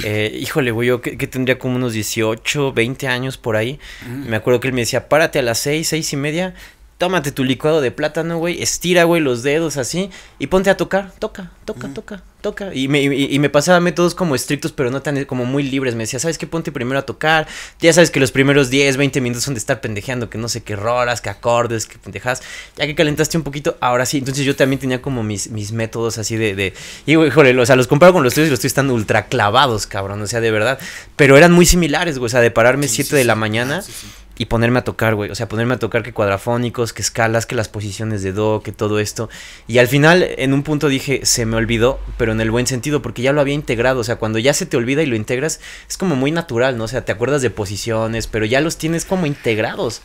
Speaker 1: eh, híjole, güey, yo que, tendría como unos 18, 20 años por ahí. Mm. Me acuerdo que él me decía, párate a las 6, 6 y media, tómate tu licuado de plátano, güey, estira, güey, los dedos así y ponte a tocar, toca, toca, toca, toca. Y me, y, me pasaba métodos como estrictos, pero no tan como muy libres. Me decía, ¿sabes qué? Ponte primero a tocar. Ya sabes que los primeros 10, 20 minutos son de estar pendejeando, que no sé qué rolas, que acordes, que pendejas. Ya que calentaste un poquito, ahora sí. Entonces yo también tenía como mis, mis métodos así de, de... Y, güey, joder, o sea, los comparo con los tuyos y los tuyos están ultra clavados, cabrón, o sea, de verdad. Pero eran muy similares, güey, o sea, de pararme 7 de la mañana. Ah, y ponerme a tocar, güey. O sea, ponerme a tocar que cuadrafónicos, que escalas, que las posiciones de do, que todo esto. Y al final, en un punto dije, se me olvidó, pero en el buen sentido, porque ya lo había integrado. O sea, cuando ya se te olvida y lo integras, es como muy natural, ¿no? O sea, te acuerdas de posiciones, pero ya los tienes como integrados.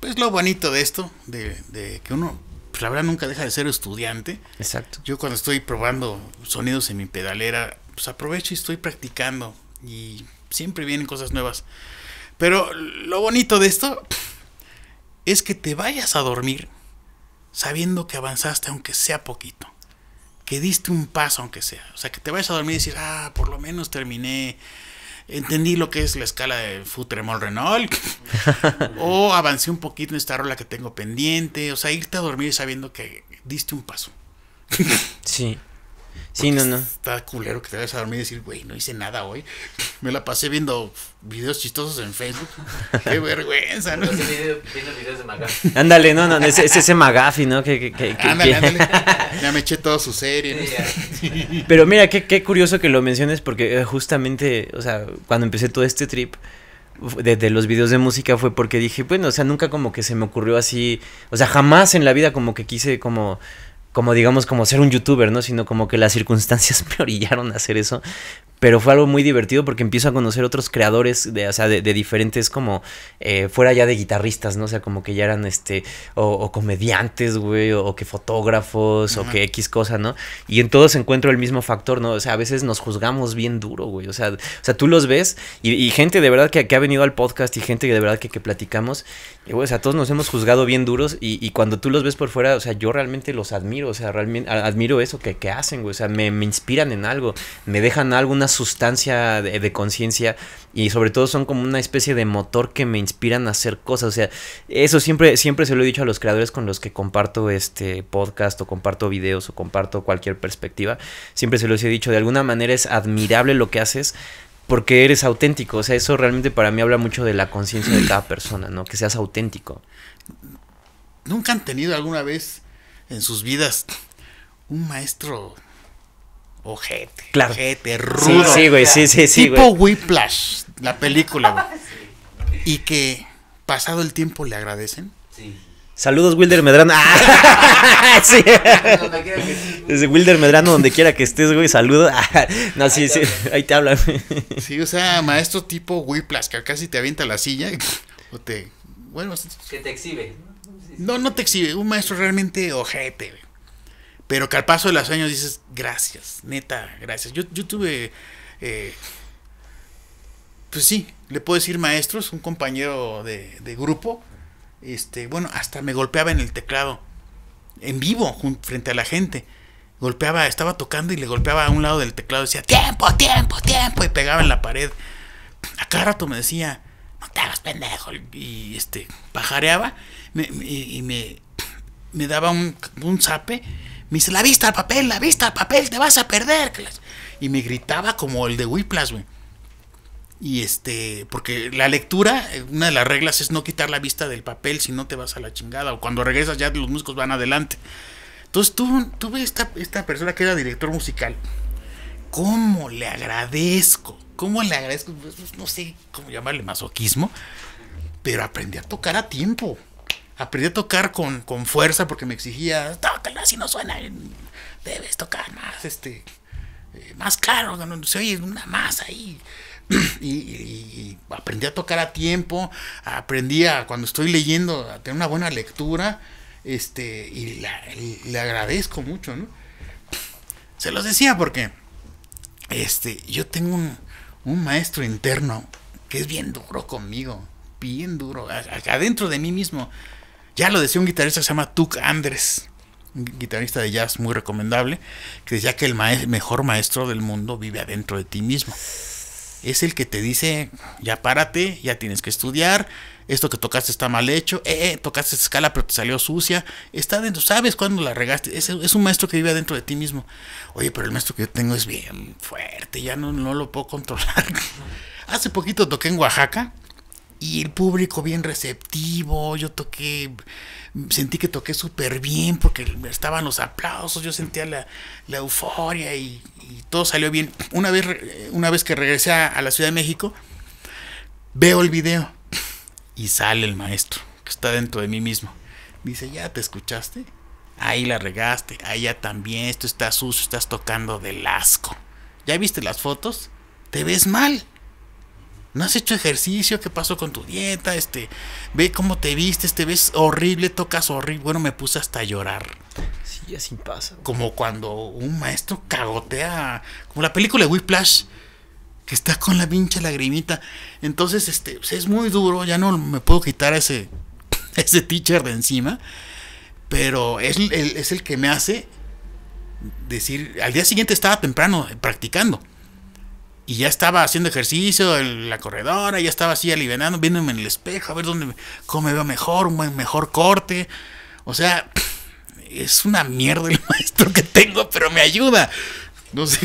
Speaker 2: Pues lo bonito de esto, de, de
Speaker 1: que uno, pues la verdad nunca deja de ser
Speaker 2: estudiante. Exacto. Yo cuando estoy probando sonidos en mi pedalera, pues aprovecho y estoy practicando y siempre vienen cosas nuevas. Pero lo bonito de esto es que te vayas a dormir sabiendo que avanzaste aunque sea poquito. Que diste un paso aunque sea. O sea, que te vayas a dormir y decir, ah, por lo menos terminé. Entendí lo que es la escala de Futremol Renault. o avancé un poquito en esta rola que tengo pendiente. O sea, irte a dormir sabiendo que diste un
Speaker 1: paso. sí. Sí, no, no.
Speaker 2: Está culero que te vayas a dormir y decir, güey, no hice nada hoy. Me la pasé viendo videos chistosos en Facebook. Qué vergüenza, ¿no? Viendo videos de Magafi.
Speaker 1: Ándale, no, no, es, es ese Magafi, ¿no? Que, que, que, ándale, ándale. Ya
Speaker 2: me eché toda su serie.
Speaker 1: Pero mira, qué, curioso que lo menciones porque eh, justamente, o sea, cuando empecé todo este trip desde de los videos de música fue porque dije, bueno, o sea, nunca como que se me ocurrió así, o sea, jamás en la vida como que quise como como digamos como ser un youtuber, ¿no? Sino como que las circunstancias me orillaron a hacer eso pero fue algo muy divertido porque empiezo a conocer otros creadores, de, o sea, de, diferentes como, eh, fuera ya de guitarristas, ¿no? O sea, como que ya eran, este, o, comediantes, güey, o, que fotógrafos, o que X cosa, ¿no? Y en todos encuentro el mismo factor, ¿no? O sea, a veces nos juzgamos bien duro, güey, o sea, o sea tú los ves y, gente de verdad que, ha venido al podcast y gente que de verdad que, platicamos, güey, o sea, todos nos hemos juzgado bien duros y, cuando tú los ves por fuera, o sea, yo realmente los admiro, o sea, realmente admiro eso que, que hacen, güey, o sea, me, me inspiran en algo, me dejan algo, sustancia de, conciencia y sobre todo son como una especie de motor que me inspiran a hacer cosas. O sea, eso siempre, siempre se lo he dicho a los creadores con los que comparto este podcast o comparto videos o comparto cualquier perspectiva. Siempre se los he dicho, de alguna manera es admirable lo que haces porque eres auténtico. O sea, eso realmente para mí habla mucho de la conciencia de cada persona, ¿no? Que seas auténtico.
Speaker 2: ¿Nunca han tenido alguna vez en sus vidas un maestro Ojete. Claro. Ojete, rudo. Sí, sí, güey, sí, sí, sí. Tipo güey. Whiplash, la película, güey. Y que pasado el tiempo le agradecen. Sí.
Speaker 1: Saludos Wilder Medrano. Ah, sí. Desde Wilder Medrano, donde quiera que estés, güey, saludo. Ah, no, sí, sí, ahí te hablan. Sí, o sea, maestro tipo Whiplash, que casi te avienta la silla o te...
Speaker 2: Bueno, que te exhibe. No, no te exhibe, un maestro realmente ojete, güey. Pero que al paso de los años dices, gracias, neta, gracias. Yo, tuve, eh, pues sí, le puedo decir maestros, un compañero de, grupo, este, bueno, hasta me golpeaba en el teclado, en vivo, frente a la gente. Golpeaba, estaba tocando y le golpeaba a un lado del teclado, decía, tiempo, tiempo, tiempo, y pegaba en la pared. A cada rato me decía, no te hagas pendejo, y este, pajareaba y me, daba un, un me dice, la vista al papel, la vista al papel, te vas a perder. Y me gritaba como el de Whiplash, güey. Y este, porque la lectura, eh, una de las reglas es no quitar la vista del papel si no te vas a la chingada. O cuando regresas ya los músicos van adelante. Entonces tuve, tuve esta, esta persona que era director musical. ¿Cómo le agradezco? ¿Cómo le agradezco? Pues, pues, no sé cómo llamarle masoquismo, pero aprendí a tocar a tiempo aprendí a tocar con, fuerza porque me exigía, tócala si no suena, debes tocar más, este, eh, más claro, no, se oye una masa ahí. Y, aprendí a tocar a tiempo, aprendí a cuando estoy leyendo, a tener una buena lectura, este, y le agradezco mucho, ¿no? Se los decía porque este, yo tengo un, un maestro interno que es bien duro conmigo, bien duro, adentro de mí mismo. Ya lo decía un guitarrista que se llama Tuk Andres, un guitarrista de jazz muy recomendable, que decía que el mejor maestro del mundo vive adentro de ti mismo. Es el que te dice, ya párate, ya tienes que estudiar, esto que tocaste está mal hecho, eh, eh, tocaste escala pero te salió sucia, está dentro, sabes cuándo la regaste, es, es, un maestro que vive adentro de ti mismo. Oye, pero el maestro que yo tengo es bien fuerte, ya no, no lo puedo controlar. Hace poquito toqué en Oaxaca y el público bien receptivo, yo toqué, sentí que toqué súper bien porque estaban los aplausos, yo sentía la, euforia y, todo salió bien. Una vez, una vez que regresé a, la Ciudad de México, veo el video y sale el maestro que está dentro de mí mismo. Dice, ¿ya te escuchaste? Ahí la regaste, ahí también, esto está sucio, estás tocando del asco. ¿Ya viste las fotos? Te ves mal no has hecho ejercicio, ¿qué pasó con tu dieta? Este, ve cómo te viste. te ves horrible, tocas horrible. Bueno, me puse hasta a llorar. Sí, así pasa. Como cuando un maestro cagotea, como la película de Whiplash, que está con la pinche lagrimita. Entonces, este, pues, es muy duro, ya no me puedo quitar ese, ese teacher de encima, pero es el, es el que me hace decir, al día siguiente estaba temprano eh, practicando. Y ya estaba haciendo ejercicio en la corredora, ya estaba así alivenando, viéndome en el espejo, a ver dónde, cómo me veo mejor, un mejor corte. O sea, es una mierda el maestro
Speaker 1: que tengo, pero me ayuda. No sé.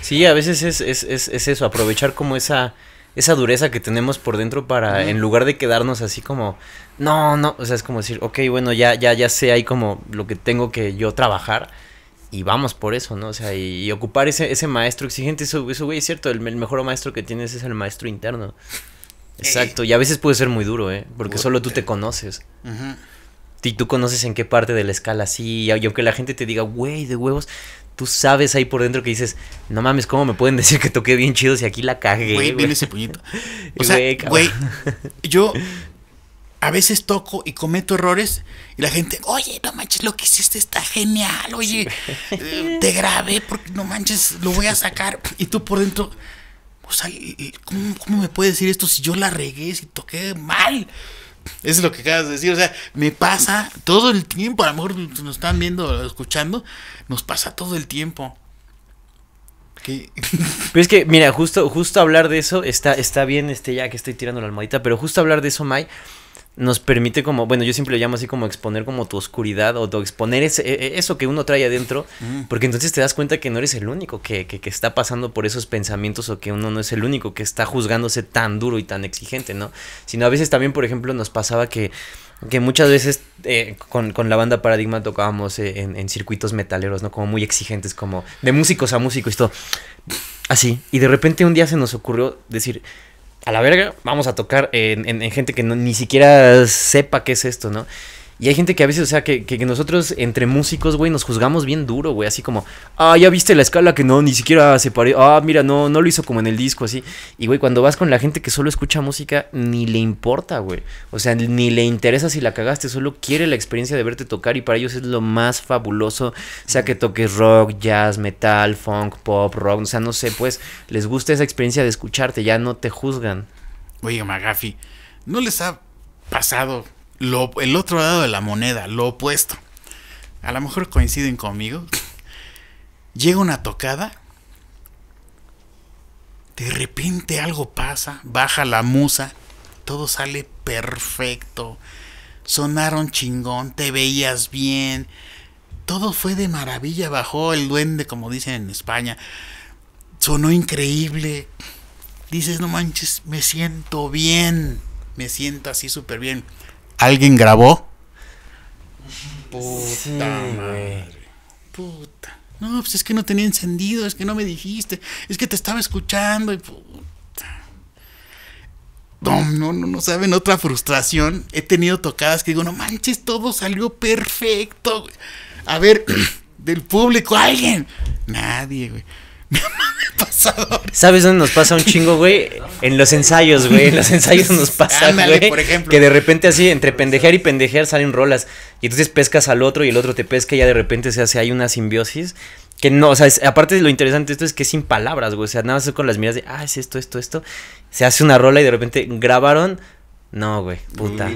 Speaker 1: Sí, a veces es, es, es, eso, aprovechar como esa, esa dureza que tenemos por dentro para, en lugar de quedarnos así como, no, no, o sea, es como decir, ok, bueno, ya, ya, ya sé ahí como lo que tengo que yo trabajar y vamos por eso, ¿no? O sea, y, ocupar ese, ese maestro exigente, eso, eso, güey, es cierto, el, mejor maestro que tienes es el maestro interno. Eh, Exacto, eh. y a veces puede ser muy duro, ¿eh? Porque solo tú te conoces. Y tú conoces en qué parte de la escala sí, y aunque la gente te diga, güey, de huevos, tú sabes ahí por dentro que dices, no mames, ¿cómo me pueden decir que toqué bien chido si aquí la cagué? Güey, viene ese puñito. güey, yo
Speaker 2: a veces toco y cometo errores y la gente, oye, no manches, lo que hiciste está genial, oye, eh, te grabé porque no manches, lo voy a sacar. Y tú por dentro, o sea, ¿cómo, me puede decir esto si yo la regué, si toqué mal? es lo que acabas de decir, o sea, me pasa todo el tiempo, a lo mejor nos están viendo, escuchando,
Speaker 1: nos pasa todo el tiempo. Pero es que, mira, justo, justo hablar de eso, está, está bien, este, ya que estoy tirando la almohadita, pero justo hablar de eso, Mike nos permite como, bueno, yo siempre lo llamo así como exponer como tu oscuridad o exponer ese, e, e, eso que uno trae adentro, mm. porque entonces te das cuenta que no eres el único que, que, está pasando por esos pensamientos o que uno no es el único que está juzgándose tan duro y tan exigente, ¿no? Sino a veces también, por ejemplo, nos pasaba que, que muchas veces eh, con, la banda Paradigma tocábamos eh, en, en, circuitos metaleros, ¿no? Como muy exigentes, como de músicos a músicos y todo, así. Y de repente un día se nos ocurrió decir a la verga, vamos a tocar en, gente que ni siquiera sepa qué es esto, ¿no? Y hay gente que a veces, o sea, que, nosotros entre músicos, güey, nos juzgamos bien duro, güey. Así como, ah, ya viste la escala que no, ni siquiera se pareció. Ah, mira, no, no lo hizo como en el disco, así. Y, güey, cuando vas con la gente que solo escucha música, ni le importa, güey. O sea, ni le interesa si la cagaste, solo quiere la experiencia de verte tocar y para ellos es lo más fabuloso. O sea, que toques rock, jazz, metal, funk, pop, rock. O sea, no sé, pues, les gusta esa experiencia de escucharte, ya no te juzgan.
Speaker 2: Oye, Magafi, ¿no les ha pasado el otro lado de la moneda, lo opuesto. A lo mejor coinciden conmigo. Llega una tocada. De repente algo pasa, baja la musa, todo sale perfecto. Sonaron chingón, te veías bien. Todo fue de maravilla, bajó el duende, como dicen en España. Sonó increíble. Dices, no manches, me siento bien. Me siento así súper bien alguien grabó. Puta madre. Puta. No, pues es que no tenía encendido, es que no me dijiste, es que te estaba escuchando y puta. No, no, no, no saben otra frustración. He tenido tocadas que digo, no manches, todo salió perfecto. A ver, del público, alguien. Nadie,
Speaker 1: güey. ¿Sabes dónde nos pasa un chingo, güey? En los ensayos, güey. En los ensayos nos pasa, güey. Por ejemplo. Que de repente así, entre pendejear y pendejear salen rolas. Y entonces pescas al otro y el otro te pesca y ya de repente se hace, hay una simbiosis. Que no, o sea, aparte lo interesante de esto es que es sin palabras, güey. O sea, nada más con las miradas de, ah, es esto, esto, esto. Se hace una rola y de repente grabaron no, güey, puta. Y,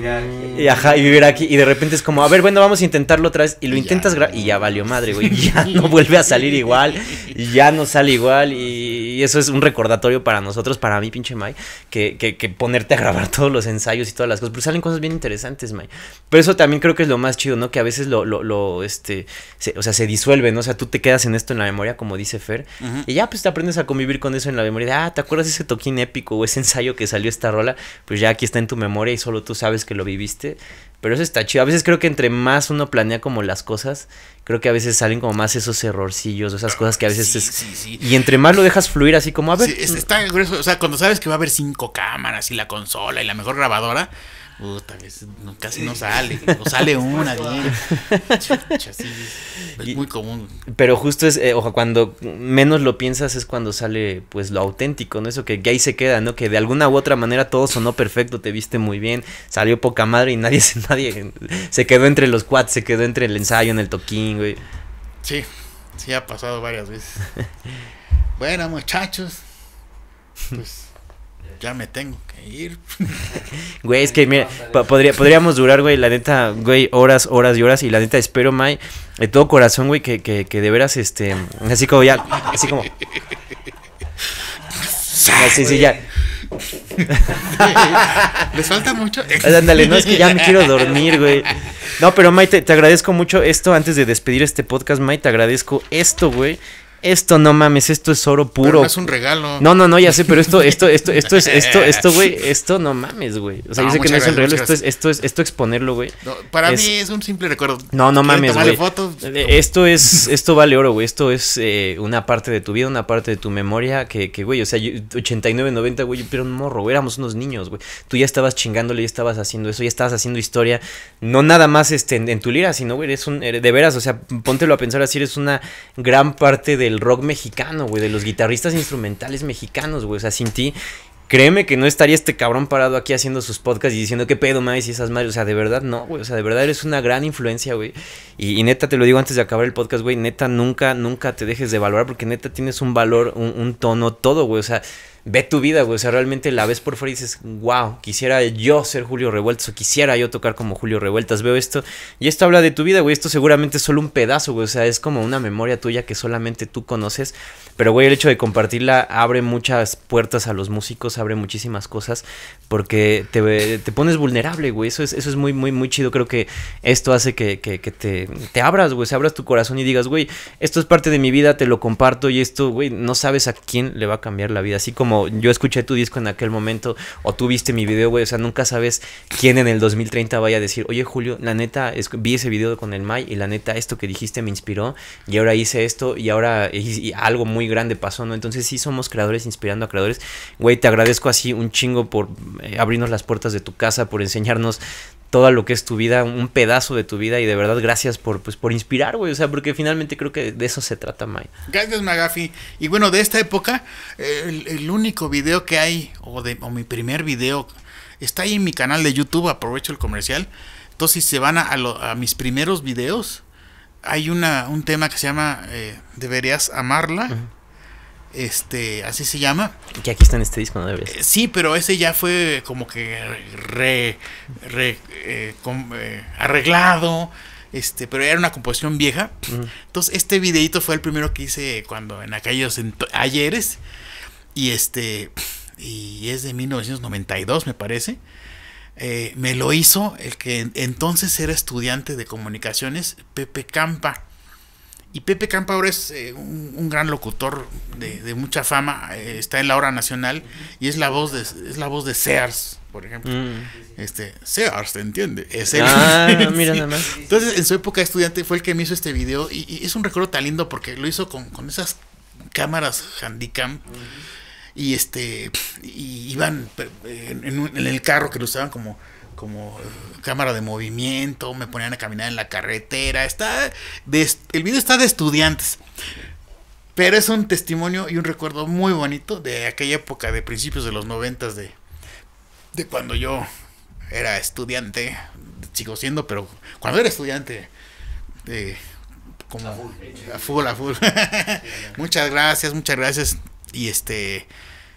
Speaker 1: vivir aquí. Y de repente es como, a ver, bueno, vamos a intentarlo otra vez. Y lo intentas grabar, y ya valió madre, güey. Ya no vuelve a salir igual. ya no sale igual. Y, eso es un recordatorio para nosotros, para mí, pinche May, que, ponerte a grabar todos los ensayos y todas las cosas. Pero salen cosas bien interesantes, May. Pero eso también creo que es lo más chido, ¿no? Que a veces lo, este, o sea, se disuelve, ¿no? O sea, tú te quedas en esto en la memoria, como dice Fer. Y ya, pues te aprendes a convivir con eso en la memoria. ah, ¿te acuerdas ese toquín épico o ese ensayo que salió esta rola? Pues ya aquí está en tu memoria y solo tú sabes que lo viviste. Pero eso está chido. A veces creo que entre más uno planea como las cosas, creo que a veces salen como más esos errorcillos, esas cosas que a veces Y entre más lo dejas fluir así como, a ver... está grueso. O sea, cuando sabes que va a haber cinco cámaras y la consola y la mejor grabadora
Speaker 2: casi no sale. O sale una bien. es muy común.
Speaker 1: Pero justo es, eh, ojo, cuando menos lo piensas es cuando sale pues lo auténtico, ¿no? Eso que, ahí se queda, ¿no? Que de alguna u otra manera todo sonó perfecto, te viste muy bien, salió poca madre y nadie se, nadie se quedó entre los quads, se quedó entre el ensayo, en el toquín, güey.
Speaker 2: Sí, sí ha pasado varias veces. bueno, muchachos, pues ya me tengo ir.
Speaker 1: güey, es que mira, podríamos durar, güey, la neta, güey, horas, horas y horas. Y la neta, espero, May, de todo corazón, güey, que, que, de veras, este, así como ya, así como. Sí, sí, ya.
Speaker 2: ¿Les falta mucho? Ándale, no, es que ya me quiero dormir, güey.
Speaker 1: No, pero May, te, agradezco mucho esto. Antes de despedir este podcast, May, te agradezco esto, güey esto no mames, esto es oro puro. no es un regalo. No, no, no, ya sé, pero esto, esto, esto, esto es, esto, esto, güey, esto no mames, güey. O sea, dice que no es un regalo, esto es, esto es, esto exponerlo, güey. para mí es un simple recuerdo. No, no mames, güey. Eh, eh, esto es, esto vale oro, güey. Esto es eh, una parte de tu vida, una parte de tu memoria que, que güey, o sea, 89, 90, güey, pero un morro, éramos unos niños, güey. Tú ya estabas chingándole, ya estabas haciendo eso, ya estabas haciendo historia. No nada más este, en, tu lira, sino, güey, eres un, de veras, o sea, póntelo a pensar así, eres una gran parte de rock mexicano, güey, de los guitarristas instrumentales mexicanos, güey. O sea, sin ti, créeme que no estaría este cabrón parado aquí haciendo sus podcasts y diciendo qué pedo, mames, y esas madres. O sea, de verdad no, güey. O sea, de verdad eres una gran influencia, güey. Y, neta, te lo digo antes de acabar el podcast, güey. Neta, nunca, nunca te dejes de valorar porque neta tienes un valor, un tono, todo, güey. O sea, ve tu vida, güey. O sea, realmente la ves por fuera y dices, wow, quisiera yo ser Julio Revueltas o quisiera yo tocar como Julio Revueltas. Veo esto y esto habla de tu vida, güey. Esto seguramente es solo un pedazo, güey. O sea, es como una memoria tuya que solamente tú conoces pero, güey, el hecho de compartirla abre muchas puertas a los músicos, abre muchísimas cosas, porque te, pones vulnerable, güey. Eso es, eso es muy, muy, muy chido. Creo que esto hace que, te, abras, güey. Se abras tu corazón y digas, güey, esto es parte de mi vida, te lo comparto y esto, güey, no sabes a quién le va a cambiar la vida. Así como yo escuché tu disco en aquel momento o tú viste mi video, güey. O sea, nunca sabes quién en el 2030 vaya a decir, oye, Julio, la neta, es, vi ese video con el Mai y la neta, esto que dijiste me inspiró y ahora hice esto y ahora y algo muy grande pasó, ¿no? Entonces sí somos creadores inspirando a creadores. Güey, te agradezco así un chingo por eh, abrirnos las puertas de tu casa, por enseñarnos todo lo que es tu vida, un pedazo de tu vida y de verdad gracias por pues por inspirar, güey, o sea, porque finalmente creo que de eso se trata, Mike
Speaker 2: Gracias, Magafi. Y bueno, de esta época, eh, el, único video que hay, o, de, mi primer video, está ahí en mi canal de YouTube, aprovecho el comercial. Entonces, si se van a, mis primeros videos, hay una, un tema que se llama eh, Deberías amarla este, así se llama.
Speaker 1: Que aquí está en este disco, ¿no? Eh, sí,
Speaker 2: pero ese ya fue como que re, eh, eh, arreglado, este, pero era una composición vieja. Entonces, este videito fue el primero que hice cuando en aquellos ayeres. Y este, y es de 1992, me parece. me lo hizo el que entonces era estudiante de comunicaciones, Pepe Campa y Pepe Campa ahora es eh, un, gran locutor de, mucha fama, eh, está en la hora nacional y es la voz de, es la voz de Sears, por ejemplo. Mm. Este, Sears, ¿te entiende? Es ah, mira nada más. Entonces, en su época de estudiante fue el que me hizo este video y, es un recuerdo tan lindo porque lo hizo con, esas cámaras Handicam. y este y iban eh, en, el carro que lo usaban como como cámara de movimiento, me ponían a caminar en la carretera. Está el video está de estudiantes. Pero es un testimonio y un recuerdo muy bonito de aquella época de principios de los noventas de, de cuando yo era estudiante, sigo siendo, pero cuando era estudiante, como a full, a full. A full. muchas gracias, muchas gracias. Y este,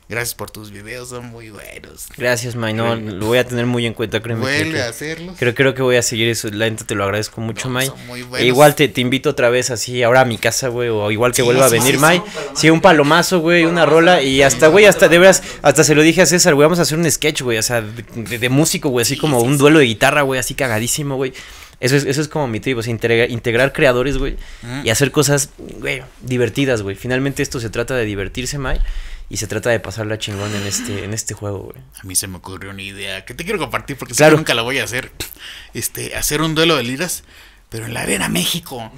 Speaker 2: Gracias por tus videos, son muy buenos.
Speaker 1: Gracias, May. No, lo voy a tener muy en cuenta, créeme. Vuelve a hacerlo. Creo, creo que voy a seguir eso. La gente, te lo agradezco mucho, Mai. May. Son muy e buenos. igual te, invito otra vez así, ahora a mi casa, güey. O igual que vuelva a venir, May. Sí, un palomazo, güey, una rola. Y hasta, güey, hasta de veras, hasta se lo dije a César, güey. Vamos a hacer un sketch, güey. O sea, de, músico, güey. Así como un duelo de guitarra, güey. Así cagadísimo, güey. Eso es, eso es como mi tribu, o sea, integrar creadores, güey, y hacer cosas, güey, divertidas, güey. Finalmente esto se trata de divertirse, May y se trata de pasarla chingón en este, en este juego, güey. A mí se me ocurrió una idea
Speaker 2: que te quiero compartir porque claro. nunca la voy a hacer. Este, hacer un duelo de liras, pero en la Arena México.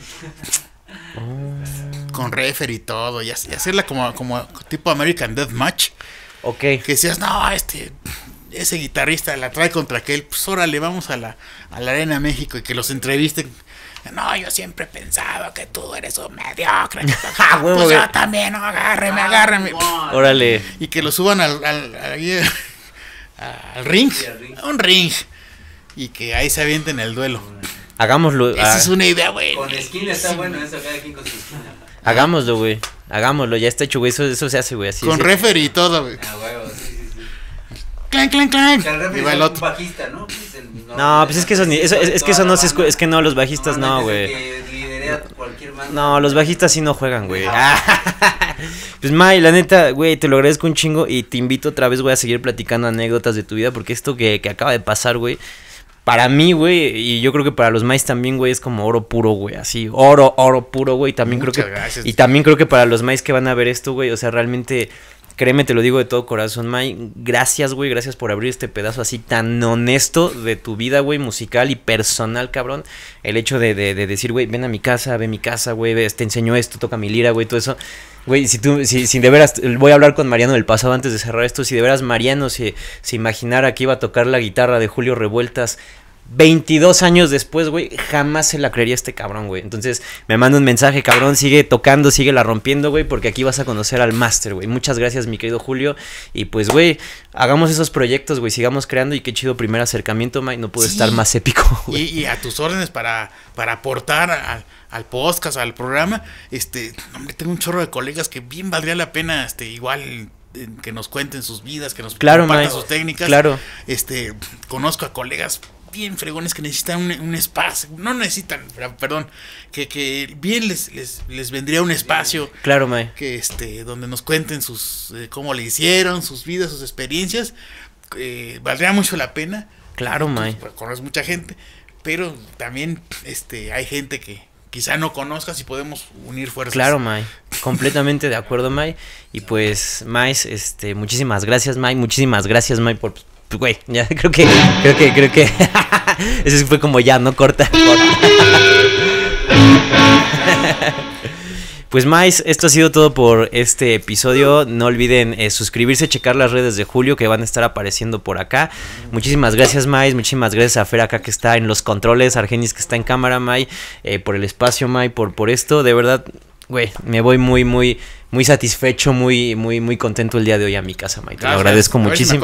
Speaker 2: Con refer y todo, y hacerla como, como tipo American Death Match. Ok. Que decías, no, este, ese guitarrista la trae contra aquel, pues órale, vamos a la, a la Arena México y que los entrevisten no, yo siempre pensaba que tú eres un mediocre. Ah, pues yo también, no, agárreme, ah, agárreme. Órale. Y que lo suban al, al, eh, al, ring, a un ring, y que ahí se avienten el duelo.
Speaker 1: Hagámoslo. Esa ah. es una
Speaker 2: idea, güey. Con esquina está bueno eso, cada con su
Speaker 1: Hagámoslo, güey. Hagámoslo, ya está hecho, güey. Eso, eso se hace, güey. Con referee y todo, güey. Ah, ¿no? Pues es que eso, es, que no se es que no, los bajistas no, güey. No, los bajistas sí no juegan, güey. Ah. Ah. pues May, la neta, güey, te lo agradezco un chingo y te invito otra vez, güey, a seguir platicando anécdotas de tu vida porque esto que, acaba de pasar, güey, para mí, güey, y yo creo que para los Mays también, güey, es como oro puro, güey, así, oro, oro puro, güey, también mm, creo que y también creo que para los Mays que van a ver esto, güey, o sea, realmente Créeme, te lo digo de todo corazón, May. Gracias, güey. Gracias por abrir este pedazo así tan honesto de tu vida, güey, musical y personal, cabrón. El hecho de, decir, güey, ven a mi casa, ve mi casa, güey, te enseño esto, toca mi lira, güey, todo eso. Güey, si tú, si, de veras, voy a hablar con Mariano del pasado antes de cerrar esto. Si de veras Mariano se, se imaginara que iba a tocar la guitarra de Julio Revueltas 22 años después, güey, jamás se la creería este cabrón, güey. Entonces, me manda un mensaje, cabrón, sigue tocando, sigue la rompiendo, güey, porque aquí vas a conocer al máster, güey. Muchas gracias, mi querido Julio. Y pues, güey, hagamos esos proyectos, güey, sigamos creando. Y qué chido primer acercamiento, Mike, no pude estar más épico, güey. Y, a tus órdenes para, para aportar al, podcast, al programa.
Speaker 2: Este, hombre, tengo un chorro de colegas que bien valdría la pena, este, igual eh, que nos cuenten sus vidas, que nos claro, sus técnicas. Claro. Este, conozco a colegas bien fregones que necesitan un, espacio. No necesitan, perdón. Que, que bien les, les, vendría un espacio. Claro, May. Que este, donde nos cuenten sus, eh, cómo le hicieron, sus vidas, sus experiencias. Eh, valdría mucho la pena.
Speaker 1: Claro, May. Pues,
Speaker 2: conoces mucha gente. Pero también este, hay gente que, quizá no conozcas y podemos unir fuerzas. Claro,
Speaker 1: May. Completamente de acuerdo, May. Y pues, May, este, muchísimas gracias, May. Muchísimas gracias, May, por pues, güey, ya creo que, creo que, creo que. Ese fue como ya, ¿no? Corta. Pues mais, esto ha sido todo por este episodio. No olviden eh, suscribirse, checar las redes de Julio que van a estar apareciendo por acá. Muchísimas gracias, Mais. Muchísimas gracias a Fer acá que está en los controles, Argenis que está en cámara, Mai, eh, por el espacio, Mai, por, por esto. De verdad, güey, me voy muy, muy, muy satisfecho, muy, muy, muy contento el día de hoy a mi casa, Mike. Te lo agradezco muchísimo.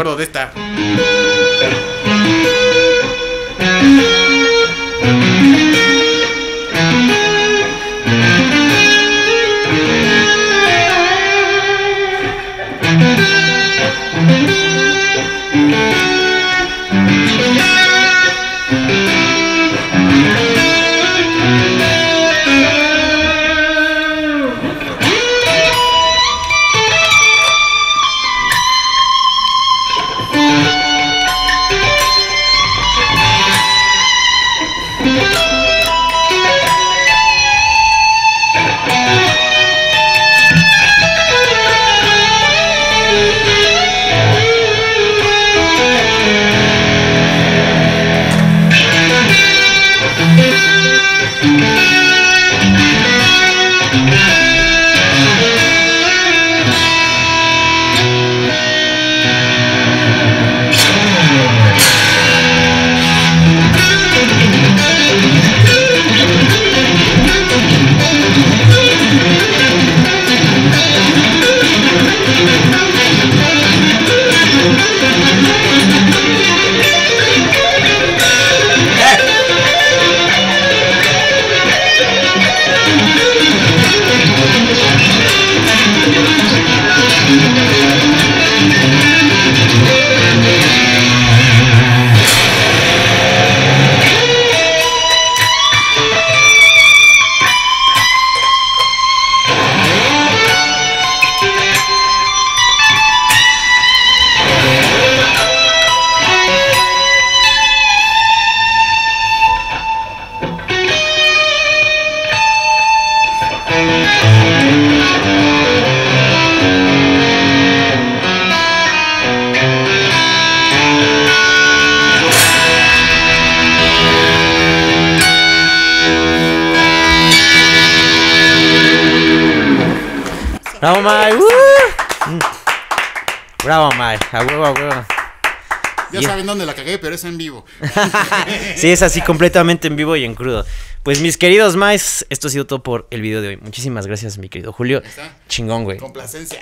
Speaker 2: sí, es así
Speaker 1: completamente en vivo y en crudo. Pues mis queridos más, esto ha sido todo por el video de hoy. Muchísimas gracias, mi querido Julio. ¿Está? Chingón, güey. Complacencia.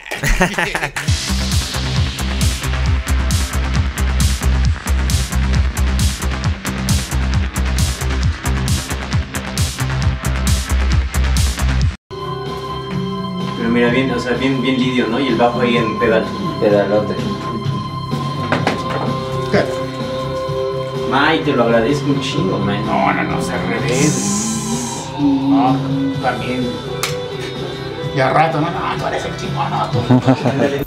Speaker 1: Pero mira, bien, o sea, bien, bien lidio, ¿no? Y el bajo ahí en pedal. Pedalote. Ma, te lo agradezco un chingo, man. No, no, no, se revés. No, también.
Speaker 2: Y rato, no, no, tú eres el chingo, no, tú.